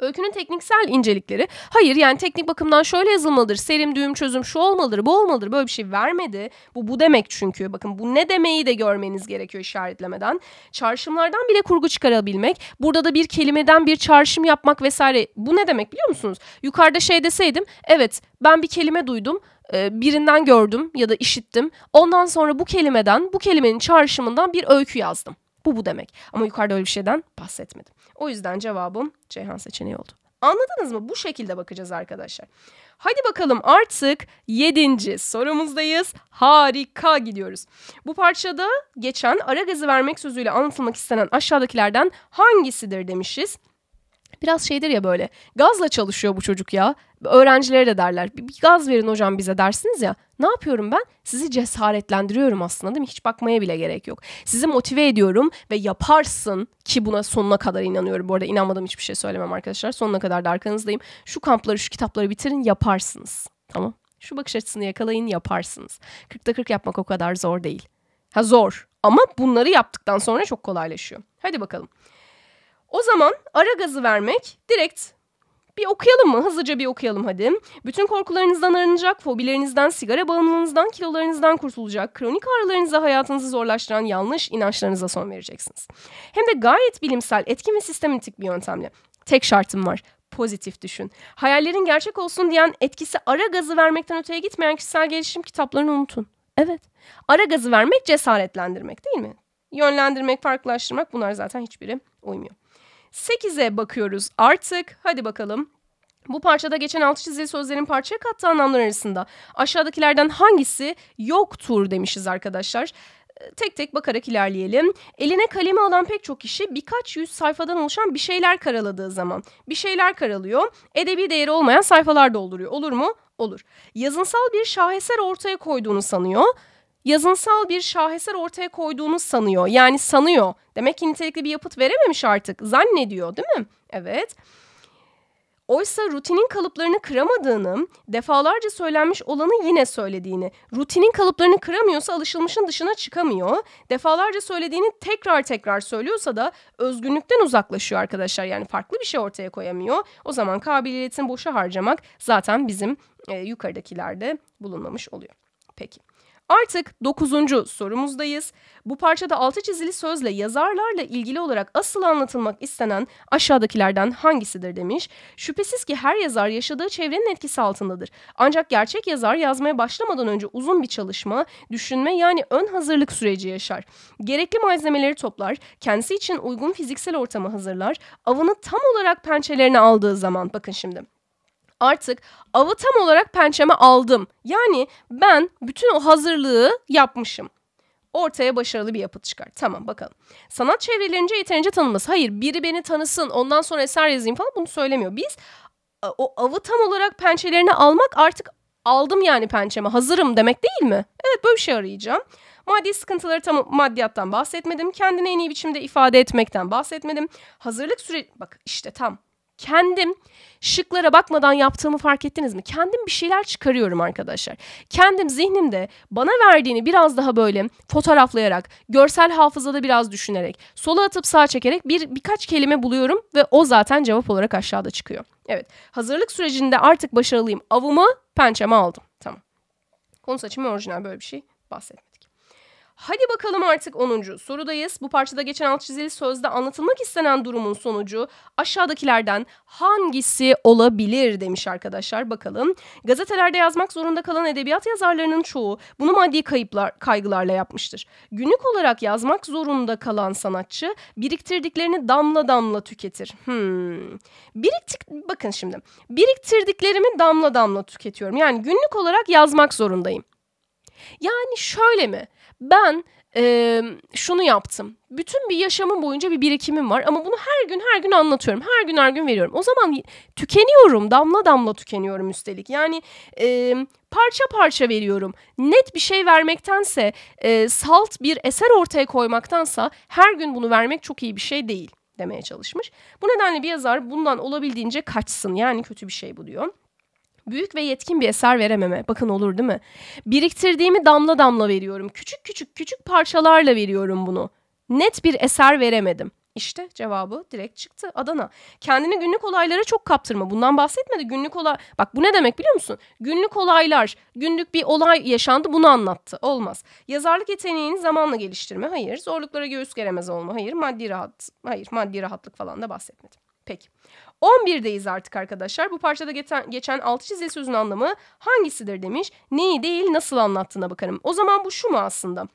Öykünün tekniksel incelikleri hayır yani teknik bakımdan şöyle yazılmalıdır. Serim, düğüm, çözüm şu olmalıdır, bu olmalıdır. Böyle bir şey vermedi. Bu bu demek çünkü. Bakın bu ne demeyi de görmeniz gerekiyor işaretlemeden. Çarşımlardan bile kurgu çıkarabilmek. Burada da bir kelimeden bir çarşım yapmak vesaire. Bu ne demek biliyor musunuz? Yukarıda şey deseydim evet ben bir kelime duydum e, birinden gördüm ya da işittim. Ondan sonra bu kelimeden, bu kelimenin çağrışımından bir öykü yazdım. Bu bu demek. Ama yukarıda öyle bir şeyden bahsetmedim. O yüzden cevabım Ceyhan seçeneği oldu. Anladınız mı? Bu şekilde bakacağız arkadaşlar. Hadi bakalım artık yedinci sorumuzdayız. Harika gidiyoruz. Bu parçada geçen ara gazı vermek sözüyle anlatılmak istenen aşağıdakilerden hangisidir demişiz. Biraz şeydir ya böyle. Gazla çalışıyor bu çocuk ya öğrencilere de derler. Bir, bir gaz verin hocam bize dersiniz ya. Ne yapıyorum ben? Sizi cesaretlendiriyorum aslında değil mi? Hiç bakmaya bile gerek yok. Sizi motive ediyorum ve yaparsın ki buna sonuna kadar inanıyorum. Bu arada inanmadım hiçbir şey söylemem arkadaşlar. Sonuna kadar da arkanızdayım. Şu kampları, şu kitapları bitirin yaparsınız. Tamam. Şu bakış açısını yakalayın yaparsınız. 40'ta 40 yapmak o kadar zor değil. Ha zor ama bunları yaptıktan sonra çok kolaylaşıyor. Hadi bakalım. O zaman ara gazı vermek direkt bir okuyalım mı? Hızlıca bir okuyalım hadi. Bütün korkularınızdan arınacak, fobilerinizden, sigara bağımlılığınızdan, kilolarınızdan kurtulacak, kronik ağrılarınıza hayatınızı zorlaştıran yanlış inançlarınıza son vereceksiniz. Hem de gayet bilimsel, etkin ve sistematik bir yöntemle. Tek şartım var pozitif düşün. Hayallerin gerçek olsun diyen etkisi ara gazı vermekten öteye gitmeyen kişisel gelişim kitaplarını unutun. Evet. Ara gazı vermek cesaretlendirmek değil mi? Yönlendirmek, farklılaştırmak bunlar zaten hiçbiri uymuyor. 8'e bakıyoruz artık. Hadi bakalım. Bu parçada geçen altı çizili sözlerin parçaya kattığı anlamlar arasında aşağıdakilerden hangisi yoktur demişiz arkadaşlar ee, tek tek bakarak ilerleyelim. Eline kalemi alan pek çok kişi birkaç yüz sayfadan oluşan bir şeyler karaladığı zaman bir şeyler karalıyor. Edebi değeri olmayan sayfalar dolduruyor. Olur mu? Olur. Yazınsal bir şaheser ortaya koyduğunu sanıyor yazınsal bir şaheser ortaya koyduğunu sanıyor. Yani sanıyor. Demek ki nitelikli bir yapıt verememiş artık. Zannediyor değil mi? Evet. Oysa rutinin kalıplarını kıramadığını, defalarca söylenmiş olanı yine söylediğini, rutinin kalıplarını kıramıyorsa alışılmışın dışına çıkamıyor, defalarca söylediğini tekrar tekrar söylüyorsa da özgünlükten uzaklaşıyor arkadaşlar. Yani farklı bir şey ortaya koyamıyor. O zaman kabiliyetini boşa harcamak zaten bizim e, yukarıdakilerde bulunmamış oluyor. Peki. Artık dokuzuncu sorumuzdayız. Bu parçada altı çizili sözle yazarlarla ilgili olarak asıl anlatılmak istenen aşağıdakilerden hangisidir demiş. Şüphesiz ki her yazar yaşadığı çevrenin etkisi altındadır. Ancak gerçek yazar yazmaya başlamadan önce uzun bir çalışma, düşünme yani ön hazırlık süreci yaşar. Gerekli malzemeleri toplar, kendisi için uygun fiziksel ortamı hazırlar, avını tam olarak pençelerine aldığı zaman bakın şimdi artık avı tam olarak pençeme aldım. Yani ben bütün o hazırlığı yapmışım. Ortaya başarılı bir yapıt çıkar. Tamam bakalım. Sanat çevrelerince yeterince tanınmaz. Hayır biri beni tanısın ondan sonra eser yazayım falan bunu söylemiyor. Biz o avı tam olarak pençelerine almak artık aldım yani pençeme hazırım demek değil mi? Evet böyle bir şey arayacağım. Maddi sıkıntıları tam maddiyattan bahsetmedim. Kendini en iyi biçimde ifade etmekten bahsetmedim. Hazırlık süre... Bak işte tam kendim şıklara bakmadan yaptığımı fark ettiniz mi? Kendim bir şeyler çıkarıyorum arkadaşlar. Kendim zihnimde bana verdiğini biraz daha böyle fotoğraflayarak, görsel hafızada biraz düşünerek, sola atıp sağa çekerek bir birkaç kelime buluyorum ve o zaten cevap olarak aşağıda çıkıyor. Evet, hazırlık sürecinde artık başarılıyım. Avımı pençeme aldım. Tamam. Konu saçımı orijinal böyle bir şey bahsetmedim. Hadi bakalım artık 10. sorudayız. Bu parçada geçen alt çizili sözde anlatılmak istenen durumun sonucu aşağıdakilerden hangisi olabilir demiş arkadaşlar. Bakalım. Gazetelerde yazmak zorunda kalan edebiyat yazarlarının çoğu bunu maddi kayıplar, kaygılarla yapmıştır. Günlük olarak yazmak zorunda kalan sanatçı biriktirdiklerini damla damla tüketir. Hmm. Biriktik bakın şimdi. Biriktirdiklerimi damla damla tüketiyorum. Yani günlük olarak yazmak zorundayım. Yani şöyle mi? ben e, şunu yaptım. Bütün bir yaşamım boyunca bir birikimim var ama bunu her gün her gün anlatıyorum. Her gün her gün veriyorum. O zaman tükeniyorum. Damla damla tükeniyorum üstelik. Yani e, parça parça veriyorum. Net bir şey vermektense e, salt bir eser ortaya koymaktansa her gün bunu vermek çok iyi bir şey değil demeye çalışmış. Bu nedenle bir yazar bundan olabildiğince kaçsın. Yani kötü bir şey bu diyor. Büyük ve yetkin bir eser verememe. Bakın olur değil mi? Biriktirdiğimi damla damla veriyorum. Küçük küçük küçük parçalarla veriyorum bunu. Net bir eser veremedim. İşte cevabı direkt çıktı Adana. Kendini günlük olaylara çok kaptırma. Bundan bahsetmedi. Günlük olay bak bu ne demek biliyor musun? Günlük olaylar, günlük bir olay yaşandı bunu anlattı. Olmaz. Yazarlık yeteneğini zamanla geliştirme. Hayır. Zorluklara göğüs geremez olma. Hayır. Maddi rahat. Hayır. Maddi rahatlık falan da bahsetmedim. Peki. 11'deyiz artık arkadaşlar. Bu parçada geçen, geçen altı çizili sözün anlamı hangisidir demiş. Neyi değil nasıl anlattığına bakarım. O zaman bu şu mu aslında?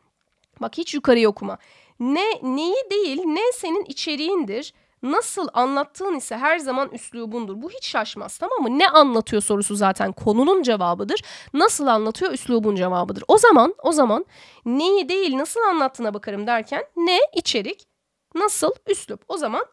Bak hiç yukarı okuma. Ne neyi değil ne senin içeriğindir. Nasıl anlattığın ise her zaman üslubundur. Bu hiç şaşmaz tamam mı? Ne anlatıyor sorusu zaten konunun cevabıdır. Nasıl anlatıyor üslubun cevabıdır. O zaman o zaman neyi değil nasıl anlattığına bakarım derken ne içerik nasıl üslup. O zaman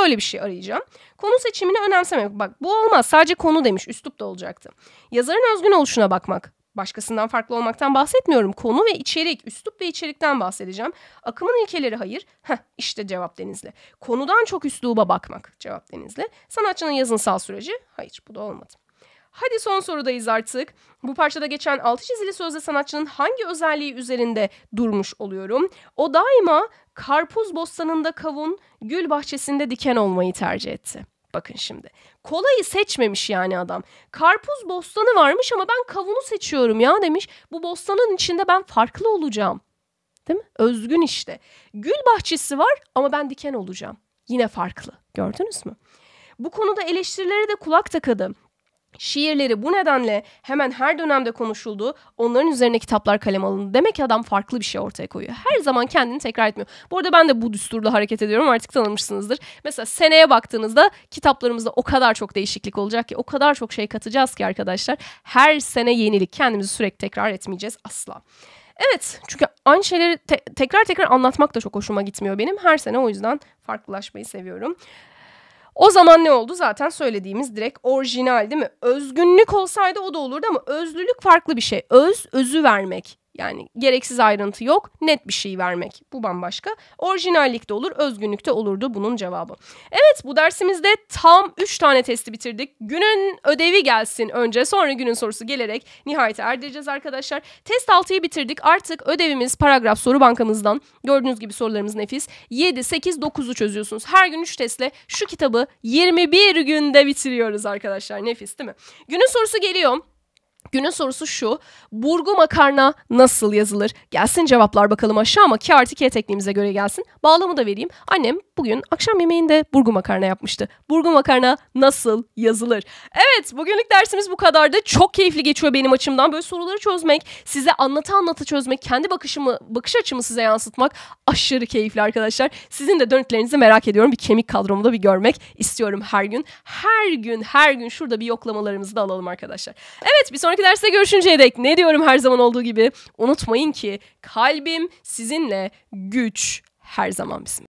Böyle bir şey arayacağım. Konu seçimini önemsemek. Bak bu olmaz sadece konu demiş üslup da olacaktı. Yazarın özgün oluşuna bakmak. Başkasından farklı olmaktan bahsetmiyorum. Konu ve içerik, üslup ve içerikten bahsedeceğim. Akımın ilkeleri hayır. Heh, işte cevap Denizli. Konudan çok üsluba bakmak cevap Denizli. Sanatçının yazınsal süreci hayır bu da olmadı. Hadi son sorudayız artık. Bu parçada geçen altı çizili sözde sanatçının hangi özelliği üzerinde durmuş oluyorum? O daima karpuz bostanında kavun, gül bahçesinde diken olmayı tercih etti. Bakın şimdi. Kolayı seçmemiş yani adam. Karpuz bostanı varmış ama ben kavunu seçiyorum ya demiş. Bu bostanın içinde ben farklı olacağım. Değil mi? Özgün işte. Gül bahçesi var ama ben diken olacağım. Yine farklı. Gördünüz mü? Bu konuda eleştirilere de kulak takadı. Şiirleri bu nedenle hemen her dönemde konuşuldu. Onların üzerine kitaplar kalem alındı. Demek ki adam farklı bir şey ortaya koyuyor. Her zaman kendini tekrar etmiyor. Bu arada ben de bu düsturla hareket ediyorum. Artık tanımışsınızdır. Mesela seneye baktığınızda kitaplarımızda o kadar çok değişiklik olacak ki o kadar çok şey katacağız ki arkadaşlar. Her sene yenilik. Kendimizi sürekli tekrar etmeyeceğiz asla. Evet çünkü aynı şeyleri te- tekrar tekrar anlatmak da çok hoşuma gitmiyor benim. Her sene o yüzden farklılaşmayı seviyorum. O zaman ne oldu? Zaten söylediğimiz direkt orijinal değil mi? Özgünlük olsaydı o da olurdu ama özlülük farklı bir şey. Öz, özü vermek. Yani gereksiz ayrıntı yok, net bir şey vermek. Bu bambaşka. Orijinallikte olur, özgünlükte olurdu bunun cevabı. Evet bu dersimizde tam 3 tane testi bitirdik. Günün ödevi gelsin önce, sonra günün sorusu gelerek nihayete erdireceğiz arkadaşlar. Test 6'yı bitirdik. Artık ödevimiz paragraf soru bankamızdan. Gördüğünüz gibi sorularımız nefis. 7, 8, 9'u çözüyorsunuz. Her gün 3 testle şu kitabı 21 günde bitiriyoruz arkadaşlar. Nefis değil mi? Günün sorusu geliyor. Günün sorusu şu. Burgu makarna nasıl yazılır? Gelsin cevaplar bakalım aşağı ama K artı tekniğimize göre gelsin. Bağlamı da vereyim. Annem bugün akşam yemeğinde burgu makarna yapmıştı. Burgu makarna nasıl yazılır? Evet bugünlük dersimiz bu kadardı. Çok keyifli geçiyor benim açımdan. Böyle soruları çözmek, size anlata anlata çözmek, kendi bakışımı, bakış açımı size yansıtmak aşırı keyifli arkadaşlar. Sizin de dönüklerinizi merak ediyorum. Bir kemik kadromu da bir görmek istiyorum her gün. Her gün, her gün şurada bir yoklamalarımızı da alalım arkadaşlar. Evet bir sonraki sonraki derste görüşünceye dek ne diyorum her zaman olduğu gibi unutmayın ki kalbim sizinle güç her zaman bizim.